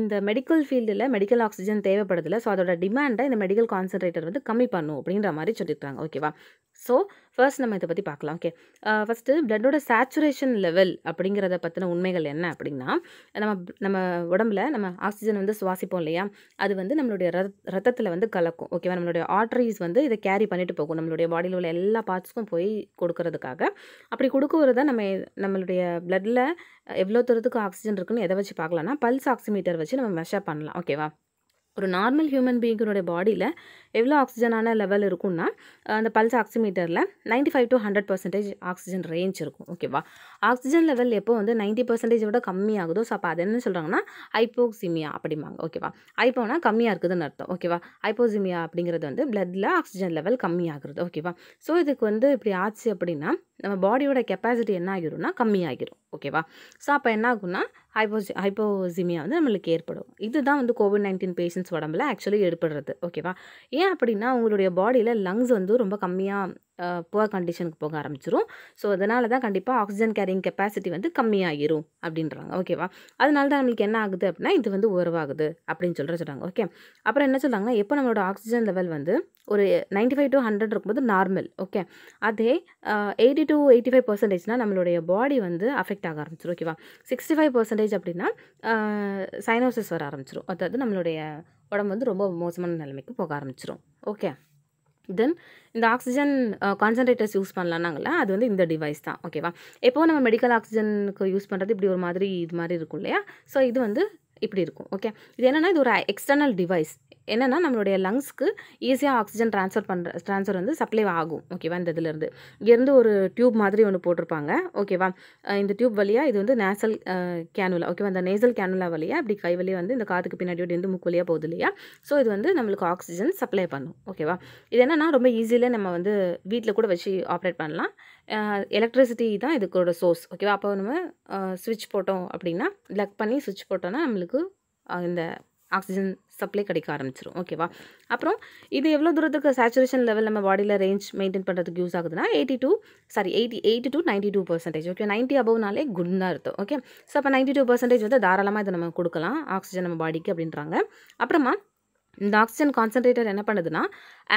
இந்த மெடிக்கல் ஃபீல்டில் மெடிக்கல் ஆக்சிஜன் தேவைப்படுதில்ல ஸோ அதோட டிமாண்டை இந்த மெடிக்கல் கொலஸ்ட்ரால் கான்சன்ட்ரேட்டர் வந்து கம்மி பண்ணும் அப்படின்ற மாதிரி சொல்லியிருக்காங்க ஓகேவா ஸோ ஃபர்ஸ்ட் நம்ம இதை பற்றி பார்க்கலாம் ஓகே ஃபஸ்ட்டு பிளட்டோட சேச்சுரேஷன் லெவல் அப்படிங்கிறத பற்றின உண்மைகள் என்ன அப்படின்னா நம்ம நம்ம உடம்புல நம்ம ஆக்சிஜன் வந்து சுவாசிப்போம் இல்லையா அது வந்து நம்மளுடைய ரத்தத்தில் வந்து கலக்கும் ஓகேவா நம்மளுடைய ஆர்டரிஸ் வந்து இதை கேரி பண்ணிட்டு போகும் நம்மளுடைய பாடியில் உள்ள எல்லா பார்ட்ஸ்க்கும் போய் கொடுக்கறதுக்காக அப்படி கொடுக்குறத நம்ம நம்மளுடைய பிளட்டில் எவ்வளோ தூரத்துக்கு ஆக்சிஜன் இருக்குன்னு எதை வச்சு பார்க்கலாம்னா பல்ஸ் ஆக்சிமீட்டர் வச்சு நம்ம மெஷர் பண்ணலாம் ஓகேவா ஒரு நார்மல் ஹியூமன் பீயிங்கனுடைய பாடியில் எவ்வளோ ஆக்சிஜனான லெவல் இருக்கும்னா அந்த பல்ஸ் ஆக்சிமீட்டரில் ninety five to hundred percentage oxygen range இருக்கும் ஓகேவா ஆக்சிஜன் லெவல் எப்போ வந்து நைன்டி பர்சன்டேஜ் விட கம்மியாகுதோ ஸோ அப்போ அது என்ன சொல்கிறாங்கன்னா ஐப்போக்சிமியா அப்படிம்பாங்க ஓகேவா ஐப்போனா கம்மியாக இருக்குதுன்னு அர்த்தம் ஓகேவா ஐப்போசிமியா அப்படிங்கிறது வந்து பிளட்டில் ஆக்சிஜன் லெவல் கம்மியாகிறது ஓகேவா ஸோ இதுக்கு வந்து இப்படி ஆச்சு அப்படின்னா நம்ம பாடியோட கெப்பாசிட்டி என்ன ஆகிரும்னா கம்மியாகிரும் ஓகேவா ஸோ அப்போ என்ன ஆகும்னா ஹைப்போஜி ஹைப்போசிமியா வந்து நம்மளுக்கு ஏற்படும் இதுதான் வந்து கோவிட் நைன்டீன் பேஷண்ட்ஸ் உடம்புல ஆக்சுவலி ஏற்படுறது ஓகேவா ஏன் அப்படின்னா உங்களுடைய பாடியில் லங்ஸ் வந்து ரொம்ப கம்மியாக புவர் கண்டிஷனுக்கு போக ஆரம்பிச்சிரும் ஸோ அதனால தான் கண்டிப்பாக ஆக்சிஜன் கேரிங் கெப்பாசிட்டி வந்து கம்மியாகிரும் அப்படின்றாங்க ஓகேவா அதனால தான் நம்மளுக்கு என்ன ஆகுது அப்படின்னா இது வந்து உறவாகுது அப்படின்னு சொல்கிற சொல்கிறாங்க ஓகே அப்புறம் என்ன சொல்கிறாங்க எப்போ நம்மளோட ஆக்சிஜன் லெவல் வந்து ஒரு நைன்ட்டி ஃபைவ் டு ஹண்ட்ரட் இருக்கும்போது நார்மல் ஓகே அதே எயிட்டி டு எயிட்டி ஃபைவ் பர்சன்டேஜ்னால் நம்மளுடைய பாடி வந்து அஃபெக்ட் ஆக ஆரம்பிச்சிடும் ஓகேவா சிக்ஸ்டி ஃபைவ் பர்சன்டேஜ் அப்படின்னா சைனோசிஸ் வர ஆரம்பிச்சிடும் அதாவது நம்மளுடைய உடம்பு வந்து ரொம்ப மோசமான நிலைமைக்கு போக ஆரம்பிச்சிடும் ஓகே தென் இந்த ஆக்சிஜன் கான்சன்ட்ரேட்டர்ஸ் யூஸ் பண்ணலான்னாங்கள அது வந்து இந்த டிவைஸ் தான் ஓகேவா எப்போது நம்ம மெடிக்கல் ஆக்சிஜனுக்கு யூஸ் பண்ணுறது இப்படி ஒரு மாதிரி இது மாதிரி இருக்கும் இல்லையா ஸோ இது வந்து இப்படி இருக்கும் ஓகே இது என்னென்னா இது ஒரு எக்ஸ்டர்னல் டிவைஸ் என்னென்னா நம்மளுடைய லங்ஸ்க்கு ஈஸியாக ஆக்சிஜன் ட்ரான்ஸ்ஃபர் பண்ணுற ட்ரான்ஸ்ஃபர் வந்து சப்ளை ஆகும் ஓகேவா இந்த இதுலேருந்து இங்கேருந்து ஒரு டியூப் மாதிரி ஒன்று போட்டிருப்பாங்க ஓகேவா இந்த டியூப் வழியாக இது வந்து நேசல் கேனுலா ஓகேவா இந்த நேசல் கேனுலா வழியாக இப்படி கை வழியாக வந்து இந்த காதுக்கு பின்னாடி இருந்து முக்கு வழியாக போகுது இல்லையா ஸோ இது வந்து நம்மளுக்கு ஆக்சிஜன் சப்ளை பண்ணும் ஓகேவா இது என்னென்னா ரொம்ப ஈஸியில் நம்ம வந்து வீட்டில் கூட வச்சு ஆப்ரேட் பண்ணலாம் எலக்ட்ரிசிட்டி தான் இதுக்கோட சோர்ஸ் ஓகேவா அப்போ நம்ம சுவிட்ச் போட்டோம் அப்படின்னா லக் பண்ணி சுவிட்ச் போட்டோன்னா நம்மளுக்கு இந்த ஆக்சிஜன் சப்ளை கிடைக்க ஆரம்பிச்சிடும் ஓகேவா அப்புறம் இது எவ்வளோ தூரத்துக்கு சேச்சுரேஷன் லெவல் நம்ம பாடியில் ரேஞ்ச் மெயின்டைன் பண்ணுறதுக்கு யூஸ் ஆகுதுன்னா eighty to sorry eighty eighty to ninety two percentage okay ninety அபவ்னாலே குட் தான் இருக்கும் ஓகே ஸோ அப்போ நைன்ட்டி டூ பர்சன்டேஜ் வந்து தாராளமாக இதை நம்ம கொடுக்கலாம் ஆக்சிஜன் நம்ம பாடிக்கு அப்படின்றாங்க அப்புறமா இந்த ஆக்சிஜன் கான்சன்ட்ரேட்டர் என்ன பண்ணுதுன்னா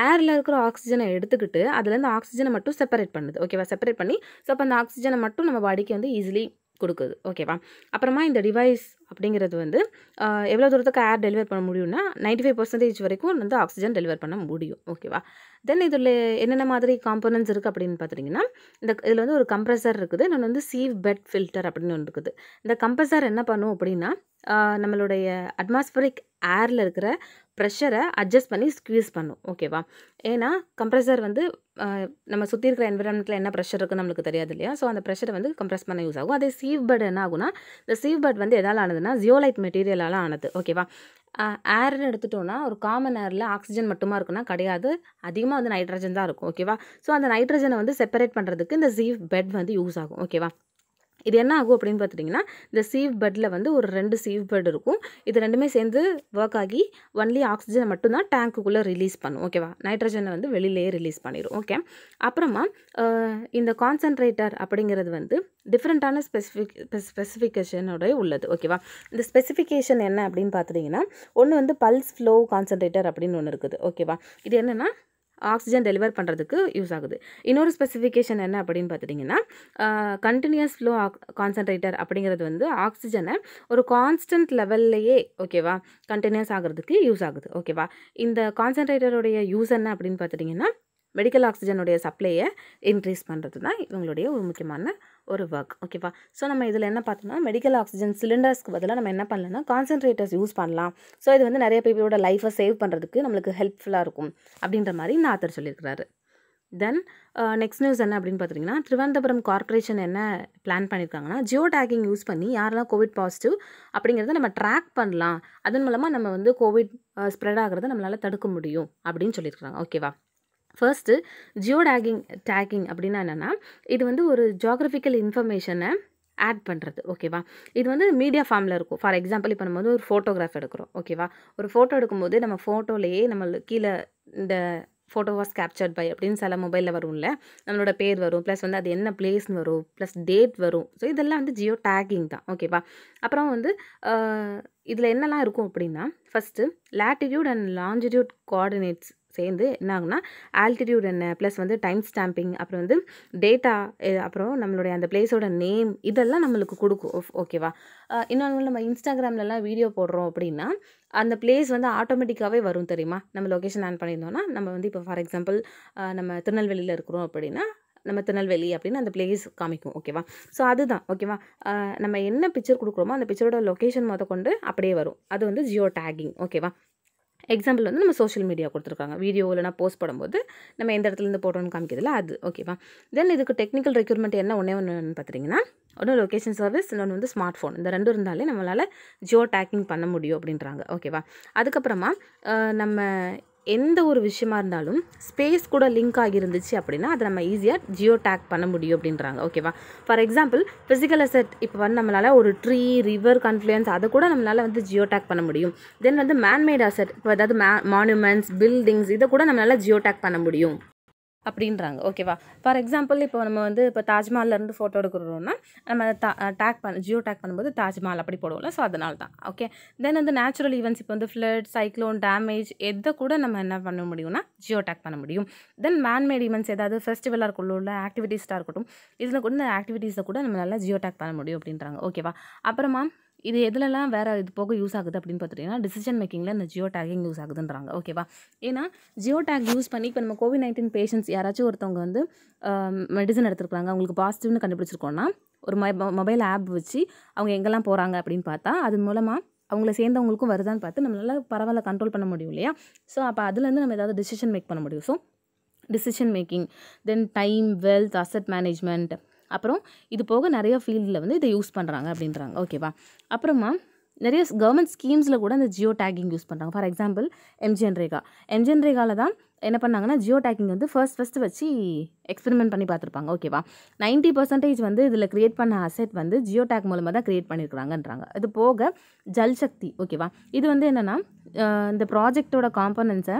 ஏரில் இருக்கிற ஆக்சிஜனை எடுத்துக்கிட்டு அதுலேருந்து ஆக்சிஜனை மட்டும் செப்பரேட் பண்ணுது ஓகேவா செப்பரேட் பண்ணி ஸோ அப்போ அந்த ஆக்சிஜனை மட்டும் நம்ம பாடிக்கு வந்து ஈஸிலி கொடுக்குது ஓகேவா அப்புறமா இந்த டிவைஸ் அப்படிங்கிறது வந்து எவ்வளோ தூரத்துக்கு ஏர் டெலிவர் பண்ண முடியும்னா நைன்டி ஃபைவ் பர்சன்டேஜ் வரைக்கும் வந்து ஆக்சிஜன் டெலிவர் பண்ண முடியும் ஓகேவா தென் இதில் என்னென்ன மாதிரி காம்போனன்ஸ் இருக்குது அப்படின்னு பார்த்தீங்கன்னா இந்த இதில் வந்து ஒரு கம்ப்ரஸர் இருக்குது இன்னொன்று வந்து சீவ் பெட் ஃபில்டர் அப்படின்னு ஒன்று இருக்குது இந்த கம்ப்ரஸர் என்ன பண்ணும் அப்படின்னா நம்மளுடைய அட்மாஸ்பரிக் ஏரில் இருக்கிற ப்ரெஷரை அட்ஜஸ்ட் பண்ணி ஸ்க்வீஸ் பண்ணும் ஓகேவா ஏன்னா கம்ப்ரெஷர் வந்து நம்ம சுற்றி இருக்கிற என்விரான்மெண்ட்டில் என்ன ப்ரெஷர் இருக்குன்னு நம்மளுக்கு தெரியாது இல்லையா ஸோ அந்த ப்ரெஷரை வந்து கம்ப்ரெஸ் பண்ண யூஸ் ஆகும் அதே சீவ் பேர்டு என்ன ஆகுனா இந்த சீவ் பேர்ட் வந்து எதால் ஆனதுன்னா ஜியோலைட் மெட்டீரியலால் ஆனது ஓகேவா ஏர்னு எடுத்துட்டோம்னா ஒரு காமன் ஏரில் ஆக்சிஜன் மட்டுமா இருக்குன்னா கிடையாது அதிகமாக வந்து நைட்ரஜன் தான் இருக்கும் ஓகேவா ஸோ அந்த நைட்ரஜனை வந்து செப்பரேட் பண்ணுறதுக்கு இந்த ஜீவ் பெட் வந்து யூஸ் ஆகும் ஓகேவா இது என்ன ஆகும் அப்படின்னு பார்த்துட்டிங்கன்னா இந்த சீவ் பெட்டில் வந்து ஒரு ரெண்டு சீவ் பெட் இருக்கும் இது ரெண்டுமே சேர்ந்து ஒர்க் ஆகி ஒன்லி ஆக்சிஜனை மட்டும்தான் டேங்க்குள்ளே ரிலீஸ் பண்ணும் ஓகேவா நைட்ரஜனை வந்து வெளியிலேயே ரிலீஸ் பண்ணிடும் ஓகே அப்புறமா இந்த கான்சன்ட்ரேட்டர் அப்படிங்கிறது வந்து டிஃப்ரெண்ட்டான ஸ்பெசிஃபிக் ஸ்பெசிஃபிகேஷனோடய உள்ளது ஓகேவா இந்த ஸ்பெசிஃபிகேஷன் என்ன அப்படின்னு பார்த்துட்டிங்கன்னா ஒன்று வந்து பல்ஸ் ஃப்ளோ கான்சன்ட்ரேட்டர் அப்படின்னு ஒன்று இருக்குது ஓகேவா இது என்னென்னா ஆக்சிஜன் டெலிவர் பண்ணுறதுக்கு யூஸ் ஆகுது இன்னொரு ஸ்பெசிஃபிகேஷன் என்ன அப்படின்னு பார்த்துட்டிங்கன்னா கண்டினியூஸ் ஃப்ளோ கான்சன்ட்ரேட்டர் அப்படிங்கிறது வந்து ஆக்சிஜனை ஒரு கான்ஸ்டன்ட் லெவல்லையே ஓகேவா கண்டினியூஸ் ஆகிறதுக்கு யூஸ் ஆகுது ஓகேவா இந்த கான்சன்ட்ரேட்டருடைய யூஸ் என்ன அப்படின்னு பார்த்துட்டிங்கன்னா மெடிக்கல் ஆக்சிஜனுடைய சப்ளையை இன்க்ரீஸ் பண்ணுறது தான் இவங்களுடைய ஒரு முக்கியமான ஒரு ஒர்க் ஓகேவா ஸோ நம்ம இதில் என்ன பார்த்தோம்னா மெடிக்கல் ஆக்சிஜன் சிலிண்டர்ஸ்க்கு பதிலாக நம்ம என்ன பண்ணலன்னா கான்சன்ட்ரேட்டர்ஸ் யூஸ் பண்ணலாம் ஸோ இது வந்து நிறைய பேரோட லைஃப்பை சேவ் பண்ணுறதுக்கு நம்மளுக்கு ஹெல்ப்ஃபுல்லாக இருக்கும் அப்படின்ற மாதிரி இந்த ஆத்தர் சொல்லியிருக்கிறாரு தென் நெக்ஸ்ட் நியூஸ் என்ன அப்படின்னு பார்த்தீங்கன்னா திருவனந்தபுரம் கார்பரேஷன் என்ன பிளான் பண்ணியிருக்காங்கன்னா ஜியோ டேக்கிங் யூஸ் பண்ணி யாரெல்லாம் கோவிட் பாசிட்டிவ் அப்படிங்கிறத நம்ம ட்ராக் பண்ணலாம் அதன் மூலமாக நம்ம வந்து கோவிட் ஸ்ப்ரெட் ஆகிறத நம்மளால் தடுக்க முடியும் அப்படின்னு சொல்லியிருக்காங்க ஓகேவா ஃபர்ஸ்ட்டு ஜியோ டேகிங் டேக்கிங் அப்படின்னா என்னென்னா இது வந்து ஒரு ஜியாகிரபிக்கல் இன்ஃபர்மேஷனை ஆட் பண்ணுறது ஓகேவா இது வந்து மீடியா ஃபார்மில் இருக்கும் ஃபார் எக்ஸாம்பிள் இப்போ நம்ம வந்து ஒரு ஃபோட்டோகிராஃப் எடுக்கிறோம் ஓகேவா ஒரு ஃபோட்டோ எடுக்கும்போது நம்ம ஃபோட்டோலேயே நம்ம கீழே இந்த ஃபோட்டோ வாஸ் கேப்சர்ட் பை அப்படின்னு சில மொபைலில் வரும்ல நம்மளோட பேர் வரும் ப்ளஸ் வந்து அது என்ன பிளேஸ்னு வரும் ப்ளஸ் டேட் வரும் ஸோ இதெல்லாம் வந்து ஜியோ டேக்கிங் தான் ஓகேவா அப்புறம் வந்து இதில் என்னெல்லாம் இருக்கும் அப்படின்னா first latitude and longitude coordinates சேர்ந்து என்ன ஆகுனா ஆல்டிடியூட் என்ன ப்ளஸ் வந்து டைம் ஸ்டாம்பிங் அப்புறம் வந்து டேட்டா அப்புறம் நம்மளுடைய அந்த பிளேஸோட நேம் இதெல்லாம் நம்மளுக்கு கொடுக்கும் ஓகேவா இன்னொன்று நம்ம இன்ஸ்டாகிராம்லலாம் வீடியோ போடுறோம் அப்படின்னா அந்த பிளேஸ் வந்து ஆட்டோமேட்டிக்காகவே வரும் தெரியுமா நம்ம லொக்கேஷன் ஆன் பண்ணியிருந்தோம்னா நம்ம வந்து இப்போ ஃபார் எக்ஸாம்பிள் நம்ம திருநெல்வேலியில் இருக்கிறோம் அப்படின்னா நம்ம திருநெல்வேலி அப்படின்னு அந்த பிளேஸ் காமிக்கும் ஓகேவா ஸோ அதுதான் ஓகேவா நம்ம என்ன பிக்சர் கொடுக்குறோமோ அந்த பிக்சரோட லொக்கேஷன் முத கொண்டு அப்படியே வரும் அது வந்து ஜியோ டேகிங் ஓகேவா எக்ஸாம்பிள் வந்து நம்ம சோஷியல் மீடியா கொடுத்துருக்காங்க வீடியோ இல்லைனா போஸ்ட் பண்ணும்போது நம்ம எந்த இடத்துலேருந்து போட்டோம்னு காமிக்கிறதுல அது ஓகேவா தென் இதுக்கு டெக்னிக்கல் ரெக்யூர்மெண்ட் என்ன ஒன்றே ஒன்று பார்த்தீங்கன்னா ஒன்று லொக்கேஷன் சர்வீஸ் இன்னொன்று வந்து ஸ்மார்ட் ஃபோன் இந்த ரெண்டும் இருந்தாலே நம்மளால் ஜியோ டேக்கிங் பண்ண முடியும் அப்படின்றாங்க ஓகேவா அதுக்கப்புறமா நம்ம எந்த ஒரு விஷயமா இருந்தாலும் ஸ்பேஸ் கூட லிங்க் ஆகியிருந்துச்சு அப்படின்னா அதை நம்ம ஈஸியாக ஜியோ டேக் பண்ண முடியும் அப்படின்றாங்க ஓகேவா ஃபார் எக்ஸாம்பிள் ஃபிசிக்கல் அசெட் இப்போ வந்து நம்மளால் ஒரு ட்ரீ ரிவர் கன்ஃப்ளூயன்ஸ் அதை கூட நம்மளால் வந்து ஜியோ டேக் பண்ண முடியும் தென் வந்து மேன்மேட் அசெட் இப்போ ஏதாவது மே மானுமெண்ட்ஸ் பில்டிங்ஸ் இதை கூட நம்மளால் ஜியோ டேக் பண்ண முடியும் அப்படின்றாங்க ஓகேவா ஃபார் எக்ஸாம்பிள் இப்போ நம்ம வந்து இப்போ இருந்து ஃபோட்டோ எடுக்கிறோம்னா நம்ம டேக் பண்ண ஜியோ டேக் பண்ணும்போது தாஜ்மஹால் அப்படி போடுவோம்ல ஸோ அதனால தான் ஓகே தென் வந்து நேச்சுரல் ஈவெண்ட்ஸ் இப்போ வந்து ஃப்ளட் சைக்ளோன் டேமேஜ் எதை கூட நம்ம என்ன பண்ண முடியும்னா ஜியோ டேக் பண்ண முடியும் தென் மேன்மேட் ஈவெண்ட்ஸ் ஏதாவது ஃபெஸ்டிவலாக இருக்கட்டும் உள்ள ஆக்டிவிட்டீஸாக இருக்கட்டும் இதில் கூட இந்த ஆக்டிவிட்டீஸை கூட நம்ம நல்லா ஜியோ டேக் பண்ண முடியும் அப்படின்றாங்க ஓகேவா அப்புறமா இது எதுலலாம் வேறு இது போக யூஸ் ஆகுது அப்படின்னு பார்த்துட்டிங்கன்னா டிசிஷன் மேக்கிங்கில் இந்த ஜியோ டேக்கிங் யூஸ் ஆகுதுன்றாங்க ஓகேவா ஏன்னா ஜியோ டேக் யூஸ் பண்ணி இப்போ நம்ம கோவிட் நைன்டீன் பேஷண்ட்ஸ் யாராச்சும் ஒருத்தவங்க வந்து மெடிசன் எடுத்துருக்காங்க அவங்களுக்கு பாசிட்டிவ்னு கண்டுபிடிச்சிருக்கோன்னா ஒரு மொபைல் ஆப் வச்சு அவங்க எங்கெல்லாம் போகிறாங்க அப்படின்னு பார்த்தா அது மூலமாக அவங்கள சேர்ந்தவங்களுக்கும் வருதான்னு பார்த்து நம்மளால் பரவாயில்ல கண்ட்ரோல் பண்ண முடியும் இல்லையா ஸோ அப்போ அதுலேருந்து நம்ம ஏதாவது டிசிஷன் மேக் பண்ண முடியும் so decision making then time wealth asset management அப்புறம் இது போக நிறைய ஃபீல்டில் வந்து இதை யூஸ் பண்ணுறாங்க அப்படின்றாங்க ஓகேவா அப்புறமா நிறைய கவர்மெண்ட் ஸ்கீம்ஸில் கூட அந்த ஜியோ டேக்கிங் யூஸ் பண்ணுறாங்க ஃபார் எக்ஸாம்பிள் எம்ஜிஎன் ரேகா எம்ஜிஎன் ரேகாவில் தான் என்ன பண்ணாங்கன்னா ஜியோ டேக்கிங் வந்து ஃபர்ஸ்ட் ஃபஸ்ட்டு வச்சு எக்ஸ்பெரிமெண்ட் பண்ணி பார்த்துருப்பாங்க ஓகேவா நைன்ட்டி பர்சன்டேஜ் வந்து இதில் க்ரியேட் பண்ண அசெட் வந்து ஜியோ டேக் மூலமாக தான் க்ரியேட் பண்ணியிருக்கிறாங்கன்றாங்க அது போக ஜல்சக்தி ஓகேவா இது வந்து என்னென்னா இந்த ப்ராஜெக்டோட காம்பனன்ஸை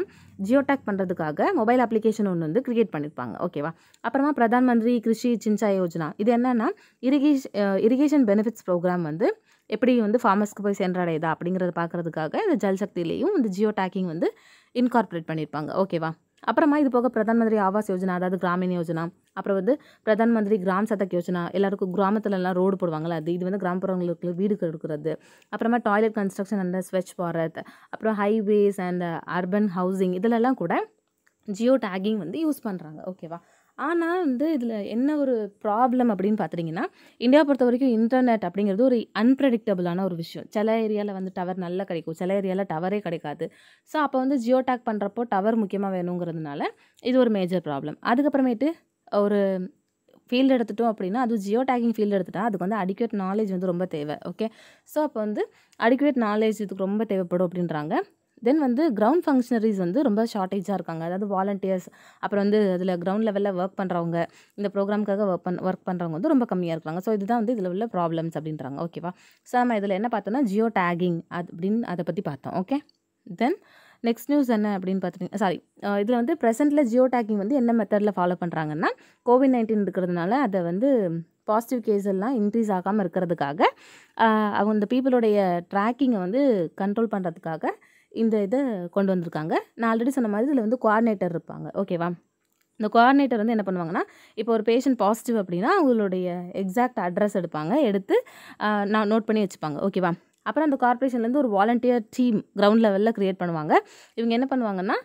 ஜியோ டேக் பண்ணுறதுக்காக மொபைல் அப்ளிகேஷன் ஒன்று வந்து க்ரியேட் பண்ணியிருப்பாங்க ஓகேவா அப்புறமா பிரதான் மந்திரி கிருஷி சின்சாய் யோஜனா இது என்னென்னா இரிகேஷ் இரிகேஷன் பெனிஃபிட்ஸ் ப்ரோக்ராம் வந்து எப்படி வந்து ஃபார்மர்ஸ்க்கு போய் சென்றடையுதா அப்படிங்கிறத பார்க்குறதுக்காக இந்த ஜல்சக்தியிலையும் இந்த ஜியோ டேக்கிங் வந்து இன்கார்பரேட் பண்ணியிருப்பாங்க ஓகேவா அப்புறமா இது போக பிரதான் மந்திரி ஆவாஸ் யோஜனா அதாவது கிராமின் யோஜனா அப்புறம் வந்து பிரதான் மந்திரி கிராம் சதக் யோஜனா எல்லாருக்கும் கிராமத்துல எல்லாம் ரோடு போடுவாங்கல்ல அது இது வந்து கிராமப்புறங்களுக்கு வீடு கொடுக்குறது அப்புறமா toilet construction and Swachh Bharat அப்புறம் ஹைவேஸ் அண்ட் அர்பன் ஹவுசிங் இதிலெல்லாம் கூட ஜியோ டேகிங் வந்து யூஸ் பண்ணுறாங்க ஓகேவா ஆனால் வந்து இதில் என்ன ஒரு ப்ராப்ளம் அப்படின்னு பார்த்துட்டிங்கன்னா இந்தியா பொறுத்த வரைக்கும் இன்டர்நெட் அப்படிங்கிறது ஒரு அன்பிரடிக்டபுளான ஒரு விஷயம் சில ஏரியாவில் வந்து டவர் நல்லா கிடைக்கும் சில ஏரியாவில் டவரே கிடைக்காது ஸோ அப்போ வந்து ஜியோ டேக் பண்ணுறப்போ டவர் முக்கியமாக வேணுங்கிறதுனால இது ஒரு மேஜர் ப்ராப்ளம் அதுக்கப்புறமேட்டு ஒரு ஃபீல்டு எடுத்துட்டோம் அப்படின்னா அது ஜியோ டேக்கிங் ஃபீல்டு எடுத்துட்டா அதுக்கு வந்து அடிக்குவேட் நாலேஜ் வந்து ரொம்ப தேவை ஓகே ஸோ அப்போ வந்து அடிக்குவேட் நாலேஜ் இதுக்கு ரொம்ப தேவைப்படும் அப்படின்றாங்க தென் வந்து கிரவுண்ட் ஃபங்க்ஷனரிஸ் வந்து ரொம்ப ஷார்ட்டேஜாக இருக்காங்க அதாவது வாலண்டியர்ஸ் அப்புறம் வந்து அதில் கிரவுண்ட் லெவலில் ஒர்க் பண்ணுறவங்க இந்த ப்ரோக்ராமுக்காக ஒர்க் பண் ஒர்க் பண்ணுறவங்க வந்து ரொம்ப கம்மியாக இருக்காங்க ஸோ இதுதான் வந்து இதில் உள்ள ப்ராப்ளம்ஸ் அப்படின்றாங்க ஓகேவா ஸோ நம்ம இதில் என்ன பார்த்தோம்னா ஜியோ டேகிங் அப்படின்னு அதை பற்றி பார்த்தோம் ஓகே தென் நெக்ஸ்ட் நியூஸ் என்ன அப்படின்னு பார்த்துட்டிங்க சாரி இதில் வந்து ப்ரெசென்ட்டில் ஜியோ டேக்கிங் வந்து என்ன மெத்தடில் ஃபாலோ பண்ணுறாங்கன்னா கோவிட் நைன்டீன் இருக்கிறதுனால அதை வந்து பாசிட்டிவ் கேஸ் எல்லாம் இன்க்ரீஸ் ஆகாமல் இருக்கிறதுக்காக அவங்க இந்த பீப்புளுடைய ட்ராக்கிங்கை வந்து கண்ட்ரோல் பண்ணுறதுக்காக இந்த இதை கொண்டு வந்திருக்காங்க நான் ஆல்ரெடி சொன்ன மாதிரி இதில் வந்து குவார்டினேட்டர் இருப்பாங்க ஓகேவா இந்த குவார்டினேட்டர் வந்து என்ன பண்ணுவாங்கன்னா இப்போ ஒரு பேஷண்ட் பாசிட்டிவ் அப்படின்னா அவங்களுடைய எக்ஸாக்ட் அட்ரஸ் எடுப்பாங்க எடுத்து நான் நோட் பண்ணி வச்சுப்பாங்க ஓகேவா அப்புறம் அந்த கார்ப்பரேஷன்லேருந்து ஒரு வாலண்டியர் டீம் கிரவுண்ட் லெவலில் க்ரியேட் பண்ணுவாங்க இவங்க என்ன பண்ணுவாங்கன்னா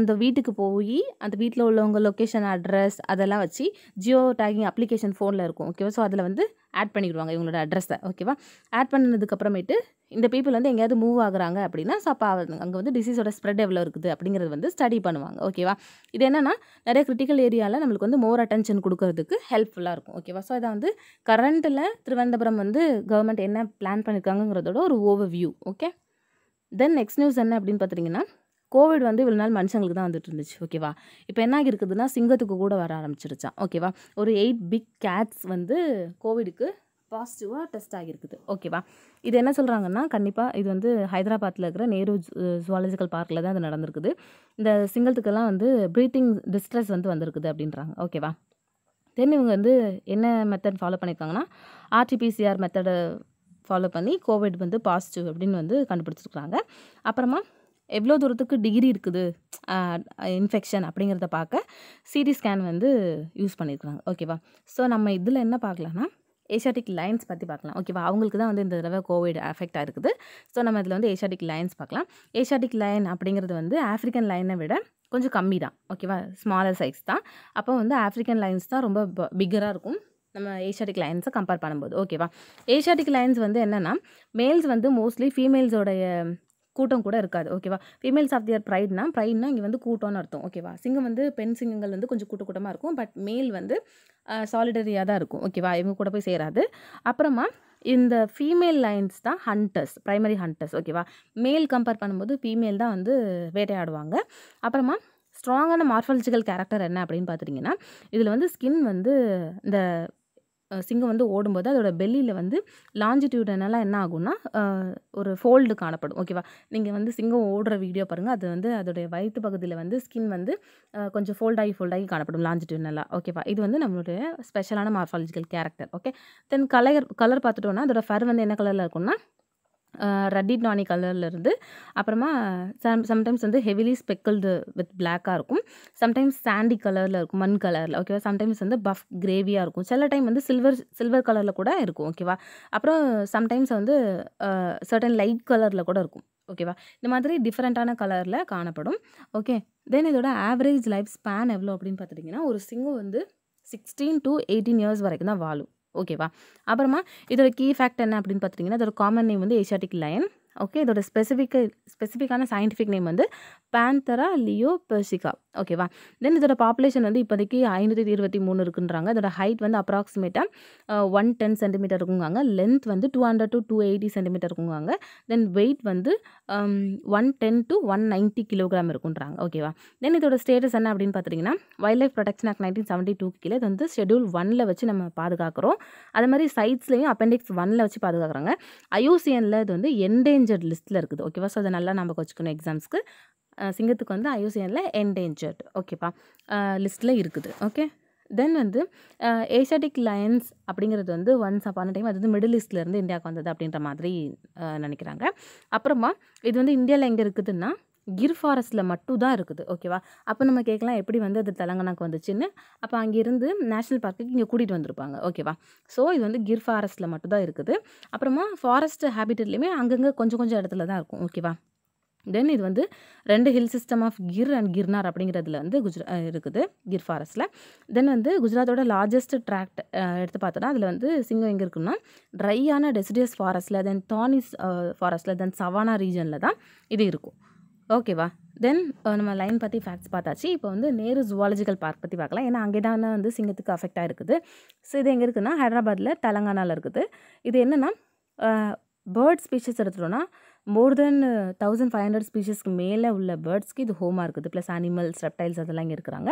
அந்த வீட்டுக்கு போய் அந்த வீட்டில் உள்ளவங்க லொக்கேஷன் அட்ரஸ் அதெல்லாம் வச்சு ஜியோ டேகிங் அப்ளிகேஷன் ஃபோனில் இருக்கும் ஓகேவா ஸோ அதில் வந்து ஆட் பண்ணிவிடுவாங்க இவங்களோட அட்ரஸை ஓகேவா ஆட் பண்ணதுக்கப்புறமேட்டு இந்த பீப்புள் வந்து எங்கேயாவது மூவ் ஆகுறாங்க அப்படின்னா சப்பா அங்கே வந்து டிசீஸோட ஸ்ப்ரெட் எவ்வளோ இருக்குது அப்படிங்கிறது வந்து ஸ்டடி பண்ணுவாங்க ஓகேவா இது என்னென்னா நிறைய கிரிட்டிக்கல் ஏரியாவில் நம்மளுக்கு வந்து மோர் அட்டென்ஷன் கொடுக்கறதுக்கு ஹெல்ப்ஃபுல்லாக இருக்கும் ஓகேவா ஸோ இதை வந்து கரண்ட்டில் திருவனந்தபுரம் வந்து கவர்மெண்ட் என்ன பிளான் பண்ணியிருக்காங்கிறதோட ஒரு overview okay then next news என்ன அப்படின்னு பார்த்துட்டிங்கன்னா கோவிட் வந்து இவ்வளோ நாள் மனுஷங்களுக்கு தான் வந்துட்டு இருந்துச்சு ஓகேவா இப்போ என்ன இருக்குதுன்னா சிங்கத்துக்கு கூட வர ஆரம்பிச்சிருச்சான் ஓகேவா ஒரு எயிட் பிக் கேட்ஸ் வந்து கோவிடுக்கு பாசிட்டிவாக டெஸ்ட் ஆகியிருக்குது ஓகேவா இது என்ன சொல்கிறாங்கன்னா கண்டிப்பாக இது வந்து ஹைதராபாத்தில் இருக்கிற நேரு ஜுவாலஜிக்கல் பார்க்கில் தான் இது நடந்திருக்குது இந்த சிங்கத்துக்கெல்லாம் வந்து ப்ரீத்திங் டிஸ்ட்ரெஸ் வந்து வந்திருக்குது அப்படின்றாங்க ஓகேவா தென் இவங்க வந்து என்ன மெத்தட் ஃபாலோ பண்ணியிருக்காங்கன்னா ஆர்டிபிசிஆர் மெத்தடை ஃபாலோ பண்ணி கோவிட் வந்து பாசிட்டிவ் அப்படின்னு வந்து கண்டுபிடிச்சிருக்கிறாங்க அப்புறமா எவ்வளோ தூரத்துக்கு டிகிரி இருக்குது இன்ஃபெக்ஷன் அப்படிங்கிறத பார்க்க சிடி ஸ்கேன் வந்து யூஸ் பண்ணியிருக்கிறாங்க ஓகேவா ஸோ நம்ம இதில் என்ன பார்க்கலாம்னா ஏஷியாட்டிக் லைன்ஸ் பற்றி பார்க்கலாம் ஓகேவா அவங்களுக்கு தான் வந்து இந்த தடவை கோவிட் அஃபெக்ட் ஆகிருக்குது ஸோ நம்ம இதில் வந்து ஏஷியாட்டிக் லைன்ஸ் பார்க்கலாம் ஏஷியாட்டிக் லைன் அப்படிங்கிறது வந்து ஆஃப்ரிக்கன் லைனை விட கொஞ்சம் கம்மி தான் ஓகேவா ஸ்மாலர் சைஸ் தான் அப்போ வந்து ஆஃப்ரிக்கன் லைன்ஸ் தான் ரொம்ப பிக்கராக இருக்கும் நம்ம ஏஷியாட்டிக் லைன்ஸை கம்பேர் பண்ணும்போது ஓகேவா ஏஷியாட்டிக் லைன்ஸ் வந்து என்னென்னா மேல்ஸ் வந்து மோஸ்ட்லி ஃபீமேல்ஸோடைய கூட்டம் கூட இருக்காது ஓகேவா ஃபீமேல்ஸ் ஆஃப் தியர் ப்ரைட்னா ப்ரைட்னா இங்கே வந்து கூட்டம்னு அர்த்தம் ஓகேவா சிங்கம் வந்து பெண் சிங்கங்கள் வந்து கொஞ்சம் கூட்ட கூட்டமாக இருக்கும் பட் மேல் வந்து சாலிடரியாக தான் இருக்கும் ஓகேவா இவங்க கூட போய் சேராது அப்புறமா இந்த ஃபீமேல் லைன்ஸ் தான் ஹண்டர்ஸ் ப்ரைமரி ஹண்டர்ஸ் ஓகேவா மேல் கம்பேர் பண்ணும்போது ஃபீமேல் தான் வந்து வேட்டையாடுவாங்க அப்புறமா ஸ்ட்ராங்கான மார்ஃபாலஜிக்கல் கேரக்டர் என்ன அப்படின்னு பார்த்துட்டிங்கன்னா இதில் வந்து ஸ்கின் வந்து இந்த சிங்கம் வந்து ஓடும்போது அதோட பெல்லியில் வந்து லாஞ்சிடியூடனால என்ன ஆகும்னா ஒரு ஃபோல்டு காணப்படும் ஓகேவா நீங்கள் வந்து சிங்கம் ஓடுற வீடியோ பாருங்கள் அது வந்து அதோடைய வயிற்று பகுதியில் வந்து ஸ்கின் வந்து கொஞ்சம் ஃபோல்டாகி ஃபோல்டாகி காணப்படும் லாஞ்சிடியூடனெல்லாம் ஓகேவா இது வந்து நம்மளுடைய ஸ்பெஷலான morphological character okay then colour colour பார்த்துட்டோன்னா அதோட ஃபர் வந்து என்ன கலரில் இருக்கும்னா ரெட்டி நானி இருந்து அப்புறமா சம் சம்டைம்ஸ் வந்து ஹெவிலி ஸ்பெக்கிள்டு வித் பிளாக்காக இருக்கும் சம்டைம்ஸ் சாண்டி கலரில் இருக்கும் மண் கலரில் ஓகேவா சம்டைம்ஸ் வந்து பஃப் கிரேவியாக இருக்கும் சில டைம் வந்து சில்வர் சில்வர் கலரில் கூட இருக்கும் ஓகேவா அப்புறம் சம்டைம்ஸ் வந்து சர்டன் லைட் கலரில் கூட இருக்கும் ஓகேவா இந்த மாதிரி டிஃப்ரெண்ட்டான கலரில் காணப்படும் ஓகே தென் இதோட ஆவரேஜ் லைஃப் ஸ்பேன் எவ்வளோ அப்படின்னு பார்த்துட்டிங்கன்னா ஒரு சிங்கம் வந்து சிக்ஸ்டீன் டு எயிட்டீன் இயர்ஸ் வரைக்கும் தான் வாழும் ஓகேவா அப்புறமா இதோட கீ ஃபேக்ட் என்ன அப்படின்னு பார்த்தீங்கன்னா இதோட காமன் நேம் வந்து ஏஷியாட்டிக் லயன் ஓகே இதோட ஸ்பெசிஃபிக் ஸ்பெசிஃபிக்கான சயின்டிஃபிக் நேம் வந்து பேந்தரா லியோ பெர்சிகா ஓகேவா தென் இதோட பாப்புலேஷன் வந்து இப்போதைக்கு ஐநூற்றி இருபத்தி மூணு இருக்குன்றாங்க இதோட ஹைட் வந்து அப்ராக்சிமேட்டாக ஒன் டென் சென்டிமீட்டர் இருக்குங்காங்க லென்த் வந்து two hundred to two eighty centimeter இருக்குங்காங்க தென் வெயிட் வந்து one ten to one ninety kilogram இருக்குன்றாங்க ஓகேவா தென் இதோட ஸ்டேட்டஸ் என்ன அப்படின்னு பார்த்தீங்கன்னா wildlife protection act nineteen seventy two கீழே இது வந்து ஷெடியூல் ஒனில் வச்சு நம்ம பாதுகாக்கிறோம் அதே மாதிரி சைட்ஸ்லேயும் அப்பெண்டிக்ஸ் ஒனில் வச்சு பாதுகாக்கிறாங்க அயோசியனில் இது வந்து எண்டே என்டேஞ்சர்ட் லிஸ்ட்டில் இருக்குது ஓகேவா ஸோ அதை நல்லா நம்ம வச்சுக்கணும் எக்ஸாம்ஸ்க்கு சிங்கத்துக்கு வந்து ஐயூசிஎனில் என்டேஞ்சர்ட் ஓகேப்பா லிஸ்ட்டில் இருக்குது ஓகே தென் வந்து ஏஷியாட்டிக் லயன்ஸ் அப்படிங்கிறது வந்து ஒன்ஸ் அப்பான டைம் அது வந்து மிடில் ஈஸ்ட்லேருந்து இந்தியாவுக்கு வந்தது அப்படின்ற மாதிரி நினைக்கிறாங்க அப்புறமா இது வந்து இந்தியாவில் எங்கே இருக்குதுன்னா கிர் ஃபாரஸ்ட்டில் மட்டும் தான் இருக்குது ஓகேவா அப்போ நம்ம கேட்கலாம் எப்படி வந்து அது தெலங்கானாக்கு வந்துச்சுன்னு அப்போ அங்கேருந்து நேஷ்னல் பார்க்குக்கு இங்கே கூட்டிகிட்டு வந்திருப்பாங்க ஓகேவா ஸோ இது வந்து கிர் ஃபாரஸ்ட்டில் மட்டும் தான் இருக்குது அப்புறமா ஃபாரஸ்ட் ஹேபிட்லேயுமே அங்கங்கே கொஞ்சம் கொஞ்சம் இடத்துல தான் இருக்கும் ஓகேவா தென் இது வந்து ரெண்டு hill system of Gir and Girnar அப்படிங்கிறதுல வந்து குஜரா இருக்குது கிர் ஃபாரஸ்ட்டில் தென் வந்து குஜராத்தோட லார்ஜஸ்ட் ட்ராக்ட் எடுத்து பார்த்தோன்னா அதில் வந்து சிங்கம் எங்கே இருக்குன்னா ட்ரையான டெசிடியஸ் ஃபாரஸ்ட்டில் தென் தானிஸ் ஃபாரஸ்ட்டில் தென் சவானா ரீஜனில் தான் இது இருக்கும் ஓகேவா தென் நம்ம லைன் பற்றி ஃபேக்ட்ஸ் பார்த்தாச்சு இப்போ வந்து நேரு ஜுவாலஜிக்கல் பார்க் பற்றி பார்க்கலாம் ஏன்னா அங்கே தான் வந்து சிங்கத்துக்கு அஃபெக்ட் ஆகிருக்குது ஸோ இது எங்கே இருக்குதுன்னா ஹைதராபாத்தில் தெலங்கானாவில் இருக்குது இது என்னென்னா பேர்ட் ஸ்பீஷஸ் எடுத்துகிட்டோன்னா more than thousand five hundred ஸ்பீஷஸ்க்கு மேலே உள்ள பேர்ட்ஸ்க்கு இது ஹோமாக இருக்குது ப்ளஸ் அனிமல்ஸ் ரெப்டைல்ஸ் அதெல்லாம் இங்கே இருக்கிறாங்க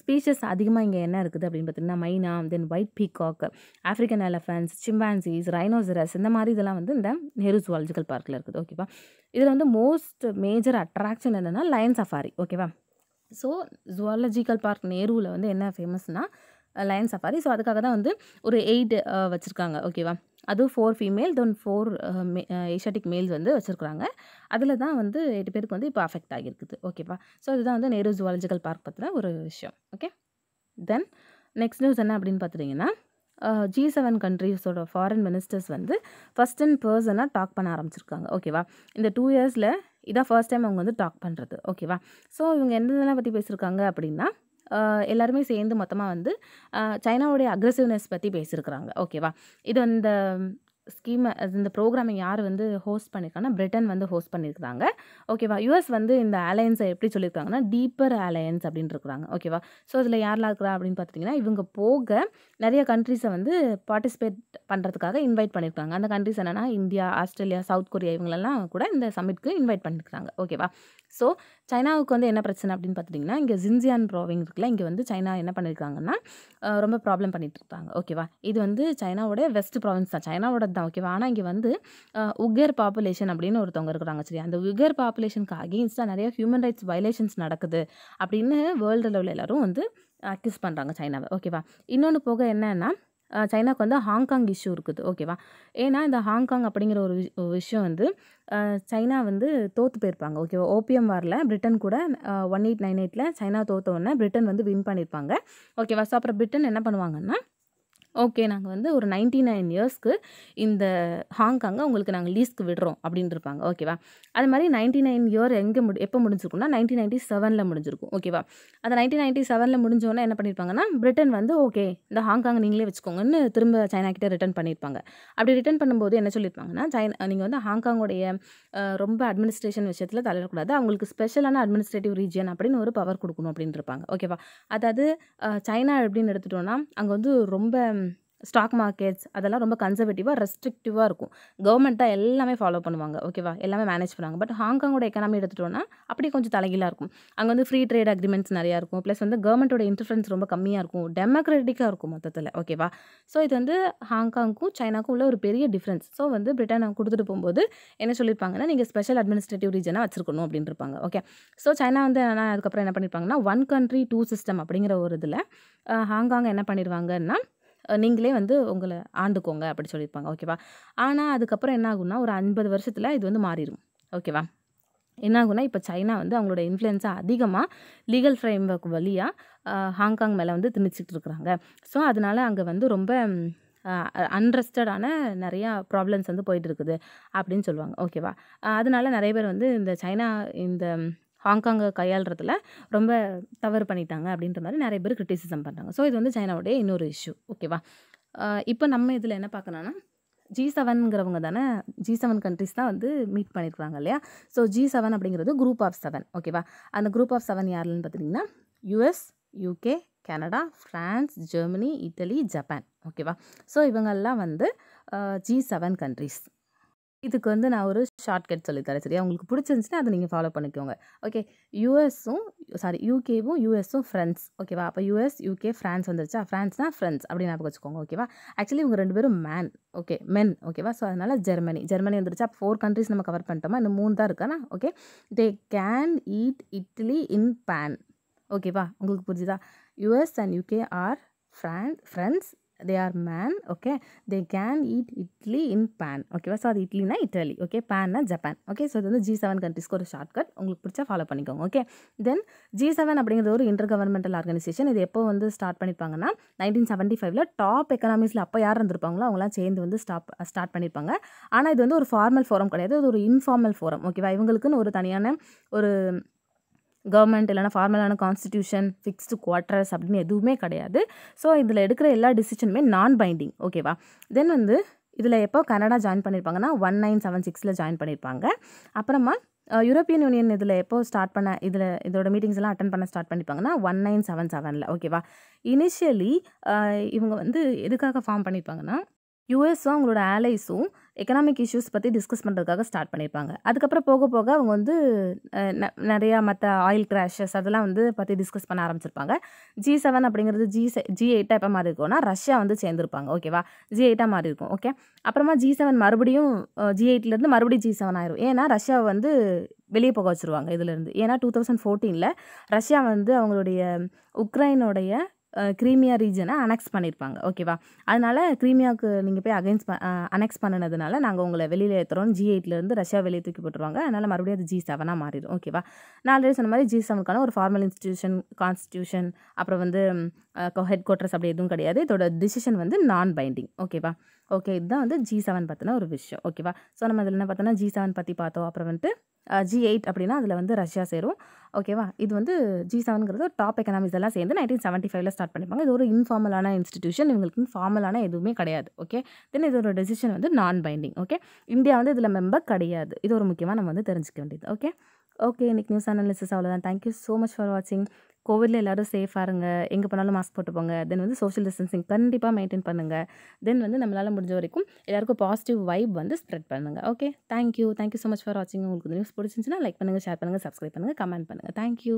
ஸ்பீஷஸ் அதிகமாக இங்கே என்ன இருக்குது அப்படின்னு பார்த்திங்கன்னா myna then white peacock African elephants chimpanzees rhinoceros இந்த மாதிரி இதெல்லாம் வந்து இந்த நேரு ஜுவாலஜிக்கல் பார்க்கில் இருக்குது ஓகேவா இதில் வந்து மோஸ்ட் மேஜர் அட்ராக்ஷன் என்னென்னா லயன் சஃபாரி ஓகேவா ஸோ ஜுவாலஜிக்கல் பார்க் நேருவில் வந்து என்ன ஃபேமஸ்னால் லயன் சஃபாரி ஸோ அதுக்காக தான் வந்து ஒரு எயிட் uh, வச்சுருக்காங்க ஓகேவா அதுவும் four female then four male Asiatic males வந்து வச்சுருக்குறாங்க அதில் தான் வந்து எட்டு பேருக்கு வந்து இப்போ அஃபெக்ட் ஆகியிருக்குது ஓகேவா ஸோ இதுதான் வந்து நேரு ஜுவாலஜிக்கல் பார்க் பற்றின ஒரு விஷயம் ஓகே தென் நெக்ஸ்ட் நியூஸ் என்ன அப்படின்னு பார்த்துட்டிங்கன்னா ஜி செவன் கண்ட்ரீஸோட ஃபாரின் மினிஸ்டர்ஸ் வந்து ஃபஸ்ட் அண்ட் பர்சனாக டாக் பண்ண ஆரம்பிச்சிருக்காங்க ஓகேவா இந்த டூ இயர்ஸில் இதான் ஃபர்ஸ்ட் டைம் அவங்க வந்து டாக் பண்ணுறது ஓகேவா ஸோ இவங்க என்னதெல்லாம் பற்றி பேசியிருக்காங்க அப்படின்னா எல்லாருமே சேர்ந்து மொத்தமாக வந்து சைனாவுடைய அக்ரஸிவ்னஸ் பற்றி பேசியிருக்கிறாங்க ஓகேவா இது அந்த ஸ்கீமை இந்த ப்ரோக்ராமை யார் வந்து ஹோஸ்ட் பண்ணியிருக்காங்கன்னா பிரிட்டன் வந்து ஹோஸ்ட் பண்ணியிருக்காங்க ஓகேவா யூஎஸ் வந்து இந்த அலையன்ஸை எப்படி சொல்லியிருக்காங்கன்னா டீப்பர் அலையன்ஸ் அப்படின்னு இருக்கிறாங்க ஓகேவா ஸோ இதில் யாரெலாம் இருக்கிறா அப்படின்னு பார்த்துட்டிங்கன்னா இவங்க போக நிறைய கண்ட்ரிஸை வந்து பார்ட்டிசிபேட் பண்ணுறதுக்காக இன்வைட் பண்ணியிருக்காங்க அந்த கண்ட்ரிஸ் என்னென்னா இந்தியா ஆஸ்திரேலியா சவுத் கொரியா இவங்களெல்லாம் கூட இந்த சமிட்க்கு இன்வைட் பண்ணியிருக்காங்க ஓகேவா ஸோ சைனாவுக்கு வந்து என்ன பிரச்சனை அப்படின்னு பார்த்துட்டிங்கன்னா இங்கே ஜின்ஜியான் ப்ராவிங் இருக்குல்ல இங்கே வந்து சைனா என்ன பண்ணியிருக்காங்கன்னா ரொம்ப ப்ராப்ளம் பண்ணிட்டு இருக்காங்க ஓகேவா இது வந்து சைனாவோட வெஸ்ட் ப்ராவின்ஸ் தான் சைனாவோட தான் ஓகேவா ஆனால் இங்கே வந்து உகர் பாப்புலேஷன் அப்படின்னு ஒருத்தவங்க இருக்கிறாங்க சரி அந்த உகர் பாப்புலேஷனுக்கு அகேன்ஸ்டாக நிறைய ஹியூமன் ரைட்ஸ் வயலேஷன்ஸ் நடக்குது அப்படின்னு வேர்ல்டு லெவலில் எல்லோரும் வந்து அக்யூஸ் பண்ணுறாங்க சைனாவை ஓகேவா இன்னொன்று போக என்னன்னா சைனாவுக்கு வந்து ஹாங்காங் இஷ்யூ இருக்குது ஓகேவா ஏன்னா இந்த ஹாங்காங் அப்படிங்கிற ஒரு விஷயம் வந்து சைனா வந்து தோற்று போயிருப்பாங்க ஓகேவா ஓபிஎம் வாரில் பிரிட்டன் கூட ஒன் எயிட் நைன் எயிட்டில் சைனா தோற்ற உடனே பிரிட்டன் வந்து வின் பண்ணியிருப்பாங்க ஓகேவா ஸோ அப்புறம் பிரிட்டன் என்ன பண்ணுவாங்கன்னா ஓகே நாங்கள் வந்து ஒரு நைன்டி நைன் இயர்ஸ்க்கு இந்த ஹாங்காங்கை உங்களுக்கு நாங்கள் லீஸ்க்கு விடுறோம் அப்படின்னு இருப்பாங்க ஓகேவா அது மாதிரி நைன்டி நைன் இயர் எங்கே முடி எப்போ முடிஞ்சிருக்கும்னா நைன்டீன் நைன்ட்டி செவனில் முடிஞ்சிருக்கும் ஓகேவா அந்த நைன்டீன் நைன்ட்டி செவனில் முடிஞ்சோன்னா என்ன பண்ணியிருப்பாங்கன்னா பிரிட்டன் வந்து ஓகே இந்த ஹாங்காங் நீங்களே வச்சுக்கோங்கன்னு திரும்ப சைனா கிட்டே ரிட்டர்ன் பண்ணியிருப்பாங்க அப்படி ரிட்டர்ன் பண்ணும்போது என்ன சொல்லியிருப்பாங்கன்னா சைனா நீங்கள் வந்து ஹாங்காங்குடைய ரொம்ப அட்மினிஸ்ட்ரேஷன் விஷயத்தில் தலையிடக்கூடாது அவங்களுக்கு ஸ்பெஷலான அட்மினிஸ்ட்ரேட்டிவ் ரீஜியன் அப்படின்னு ஒரு பவர் கொடுக்கணும் அப்படின்னு இருப்பாங்க ஓகேவா அதாவது சைனா எப்படின்னு எடுத்துகிட்டோன்னா அங்கே வந்து ரொம்ப ஸ்டாக் மார்க்கெட்ஸ் அதெல்லாம் ரொம்ப கன்சர்வேட்டிவாக ரெஸ்ட்ரிக்டிவாக இருக்கும் கவர்மெண்ட் தான் எல்லாமே ஃபாலோ பண்ணுவாங்க ஓகேவா எல்லாமே மேனேஜ் பண்ணுவாங்க பட் ஹாங்காங்கோட எக்கனாமி எடுத்துட்டோன்னா அப்படியே கொஞ்சம் தலைகீழாக இருக்கும் அங்கே வந்து ஃப்ரீ ட்ரேட் அக்ரிமெண்ட்ஸ் நிறையா இருக்கும் ப்ளஸ் வந்து கவர்மெண்ட்டோட இன்ஃப்ளன்ஸ் ரொம்ப கம்மியாக இருக்கும் டெமோக்ராட்டிக்காக இருக்கும் மொத்தத்தில் ஓகேவா ஸோ இது வந்து ஹாங்காங்க்கும் சைனாக்கும் உள்ள ஒரு பெரிய டிஃப்ரென்ஸ் ஸோ வந்து பிரிட்டன் கொடுத்துட்டு போகும்போது என்ன சொல்லியிருப்பாங்கன்னா நீங்கள் ஸ்பெஷல் அட்மினிஸ்ட்ரேட்டிவ் ரீஜனாக வச்சிருக்கணும் அப்படின்னு இருப்பாங்க ஓகே ஸோ சைனா வந்து அதுக்கப்புறம் என்ன பண்ணியிருப்பாங்கன்னா ஒன் கண்ட்ரி டூ சிஸ்டம் அப்படிங்கிற ஒரு இதில் ஹாங்காங் என்ன பண்ணிடுவாங்கன்னா நீங்களே வந்து உங்களை ஆண்டுக்கோங்க அப்படி சொல்லியிருப்பாங்க ஓகேவா ஆனால் அதுக்கப்புறம் என்ன ஆகும்னா ஒரு ஐம்பது வருஷத்தில் இது வந்து மாறிடும் ஓகேவா என்ன ஆகுனா இப்போ சைனா வந்து அவங்களோட இன்ஃப்ளூயன்ஸாக அதிகமாக லீகல் ஃப்ரேம் ஒர்க் வழியாக ஹாங்காங் மேலே வந்து திணிச்சிக்கிட்டு இருக்கிறாங்க ஸோ அதனால் அங்கே வந்து ரொம்ப அன்ரெஸ்டடான நிறையா ப்ராப்ளம்ஸ் வந்து போயிட்டு இருக்குது அப்படின்னு சொல்லுவாங்க ஓகேவா அதனால் நிறைய பேர் வந்து இந்த சைனா இந்த ஹாங்காங்கை கையாளுறதுல ரொம்ப தவறு பண்ணிட்டாங்க அப்படின்ற மாதிரி நிறைய பேர் கிரிட்டிசிசம் பண்ணுறாங்க ஸோ இது வந்து சைனாவுடைய இன்னொரு இஷ்யூ ஓகேவா இப்போ நம்ம இதில் என்ன பார்க்கணுன்னா ஜி செவன்ங்கிறவங்க தானே ஜி செவன் கண்ட்ரிஸ் தான் வந்து மீட் பண்ணியிருக்காங்க இல்லையா ஸோ ஜி செவன் அப்படிங்கிறது குரூப் ஆஃப் செவன் ஓகேவா அந்த குரூப் ஆஃப் செவன் யாருன்னு பார்த்தீங்கன்னா US UK Canada France Germany Italy Japan ஓகேவா ஸோ இவங்கெல்லாம் வந்து ஜி செவன் கண்ட்ரிஸ் இதுக்கு வந்து நான் ஒரு ஷார்ட்கட் சொல்லித்தரேன் சரியா உங்களுக்கு பிடிச்சிருந்துச்சுன்னா அதை நீங்கள் ஃபாலோ பண்ணிக்கோங்க ஓகே யூஎஸும் சாரி யூகேவும் யூஎஸும் ஃப்ரெண்ட்ஸ் ஓகேவா அப்போ யூஎஸ் யூகே ஃப்ரான்ஸ் வந்துருச்சா ஃப்ரான்ஸ்னா ஃப்ரெண்ட்ஸ் அப்படின்னு ஞாபகம் வச்சுக்கோங்க ஓகேவா ஆக்சுவலி இவங்க ரெண்டு பேரும் மேன் ஓகே மென் ஓகேவா ஸோ அதனால் ஜெர்மனி ஜெர்மனி வந்துருச்சா ஃபோர் கண்ட்ரிஸ் நம்ம கவர் பண்ணிட்டோமா இந்த மூணு தான் இருக்கானா okay they can eat idli in pan ஓகேவா உங்களுக்கு புரிஞ்சுதா US and UK are France friends they are man okay they can eat idli in pan ஓகேவா ஸோ அது இட்லினா இட்டலி ஓகே பேன்னா ஜப்பான் ஓகே ஸோ இது வந்து ஜி செவன் கண்ட்ரிஸ்க்கு ஒரு ஷார்ட் கட் உங்களுக்கு பிடிச்சா ஃபாலோ பண்ணிக்கோங்க ஓகே தென் ஜி செவன் அப்படிங்கிறது ஒரு இன்டர் கவர்மெண்டல் ஆர்கனைசேஷன் இது எப்போ வந்து ஸ்டார்ட் பண்ணியிருப்பாங்கன்னா நைன்டீன் செவன்ட்டி ஃபைவ்ல டாப் எக்கனாமிக்ஸில் அப்போ யார் இருந்திருப்பாங்களோ அவங்களாம் சேர்ந்து வந்து ஸ்டாப் ஸ்டார்ட் பண்ணியிருப்பாங்க ஆனால் இது வந்து ஒரு ஃபார்மல் ஃபோரம் கிடையாது அது ஒரு இன்ஃபார்மல் ஃபோரம் ஓகேவா இவங்களுக்குன்னு ஒரு தனியான ஒரு கவர்மெண்ட் இல்லைனா ஃபார்மலான கான்ஸ்டியூஷன் ஃபிக்ஸ்டு குவார்ட்டர்ஸ் அப்படின்னு எதுவுமே கிடையாது ஸோ இதில் எடுக்கிற எல்லா டிசிஷனுமே நான் பைண்டிங் ஓகேவா தென் வந்து இதில் எப்போ கனடா ஜாயின் பண்ணியிருப்பாங்கன்னா ஒன் நைன் செவன் சிக்ஸில் ஜாயின் பண்ணியிருப்பாங்க அப்புறமா யூரோப்பியன் யூனியன் இதில் எப்போ ஸ்டார்ட் பண்ண இதில் இதோட மீட்டிங்ஸ் எல்லாம் அட்டன் பண்ண ஸ்டார்ட் பண்ணியிருப்பாங்கன்னா ஒன் நைன் செவன் செவனில் ஓகேவா இனிஷியலி இவங்க வந்து எதுக்காக ஃபார்ம் பண்ணியிருப்பாங்கன்னா யூஎஸும் அவங்களோட ஆலைஸும் எக்கனாமிக் இஷ்யூஸ் பற்றி டிஸ்கஸ் பண்ணுறதுக்காக ஸ்டார்ட் பண்ணியிருப்பாங்க அதுக்கப்புறம் போக போக அவங்க வந்து நிறையா மற்ற ஆயில் கிராஷஸ் அதெல்லாம் வந்து பற்றி டிஸ்கஸ் பண்ண ஆரம்பிச்சிருப்பாங்க ஜி செவன் அப்படிங்கிறது ஜி ஜி எயிட்டாக எப்போ மாதிரி இருக்கும்னா ரஷ்யா வந்து சேர்ந்துருப்பாங்க ஓகேவா ஜி எயிட்டாக மாறி இருக்கும் ஓகே அப்புறமா ஜி செவன் மறுபடியும் ஜி எயிட்லேருந்து மறுபடியும் ஜி செவன் ஆயிரும் ஏன்னா ரஷ்யா வந்து வெளியே போக வச்சுருவாங்க இதுலேருந்து ஏன்னா டூ தௌசண்ட் ஃபோர்டீனில் ரஷ்யா வந்து அவங்களுடைய உக்ரைனுடைய க்ரீமியா ரீஜனை அனெக்ஸ் பண்ணியிருப்பாங்க ஓகேவா அதனால் க்ரீமியாவுக்கு நீங்கள் போய் அகைன்ஸ் அனெக்ஸ் பண்ணினதுனால நாங்கள் உங்களை வெளியில் ஏற்றுறோம் ஜி எயிட்லேருந்து ரஷ்யா வெளியே தூக்கி போட்டுருவாங்க அதனால் மறுபடியும் அது ஜி செவனாக மாறிடும் ஓகேவா நான் ஆல்ரெடி சொன்ன மாதிரி ஜி செவனுக்கான ஒரு ஃபார்மல் இன்ஸ்டியூஷன் கான்ஸ்டியூஷன் அப்புறம் வந்து ஹெட் குவார்ட்டர்ஸ் அப்படி எதுவும் கிடையாது இதோட டிசிஷன் வந்து நான் பைண்டிங் ஓகேவா ஓகே இதுதான் வந்து ஜி செவன் பற்றின ஒரு விஷயம் ஓகேவா ஸோ நம்ம இதில் என்ன பார்த்தோன்னா ஜி செவன் பற்றி பார்த்தோம் அப்புறம் வந்துட்டு ஜி எயிட் அப்படின்னா அதில் வந்து ரஷ்யா சேரும் ஓகேவா இது வந்து ஜி செவனுங்கிறது டாப் எக்கனாமிஸ் எல்லாம் சேர்ந்து நைன்டீன் செவன்ட்டி ஃபைவ்ல ஸ்டார்ட் பண்ணிப்பாங்க இது ஒரு இன்ஃபார்மலான இன்ஸ்டிடியூஷன் இவங்களுக்கு ஃபார்மலான எதுவுமே கிடையாது ஓகே தென் இதோட டெசிஷன் வந்து நான் பைண்டிங் ஓகே இந்தியா வந்து இதில் மெம்பர் கிடையாது இது ஒரு முக்கியமாக நம்ம வந்து தெரிஞ்சுக்க வேண்டியது ஓகே ஓகே இன்றைக்கி நியூஸ் அனாலிசிஸ் அவ்வளோதான் தேங்க்யூ ஸோ மச் ஃபார் வாட்சிங் கோவிடில் எல்லோரும் சேஃபாக இருங்க எங்கே போனாலும் மாஸ்க் போட்டு போங்க தென் வந்து சோஷியல் டிஸ்டன்சிங் கண்டிப்பாக மெயின்டைன் பண்ணுங்கள் தென் வந்து நம்மளால் முடிஞ்ச வரைக்கும் எல்லாருக்கும் பாசிட்டிவ் வைப் வந்து ஸ்ப்ரெட் பண்ணுங்கள் okay thank you thank you so much for வாட்சிங் உங்களுக்கு நியூஸ் பிடிச்சிருந்துச்சுன்னா லைக் பண்ணுங்கள் ஷேர் பண்ணுங்கள் சப்ஸ்கிரைப் பண்ணுங்கள் கமெண்ட் பண்ணுங்கள் தேங்க்யூ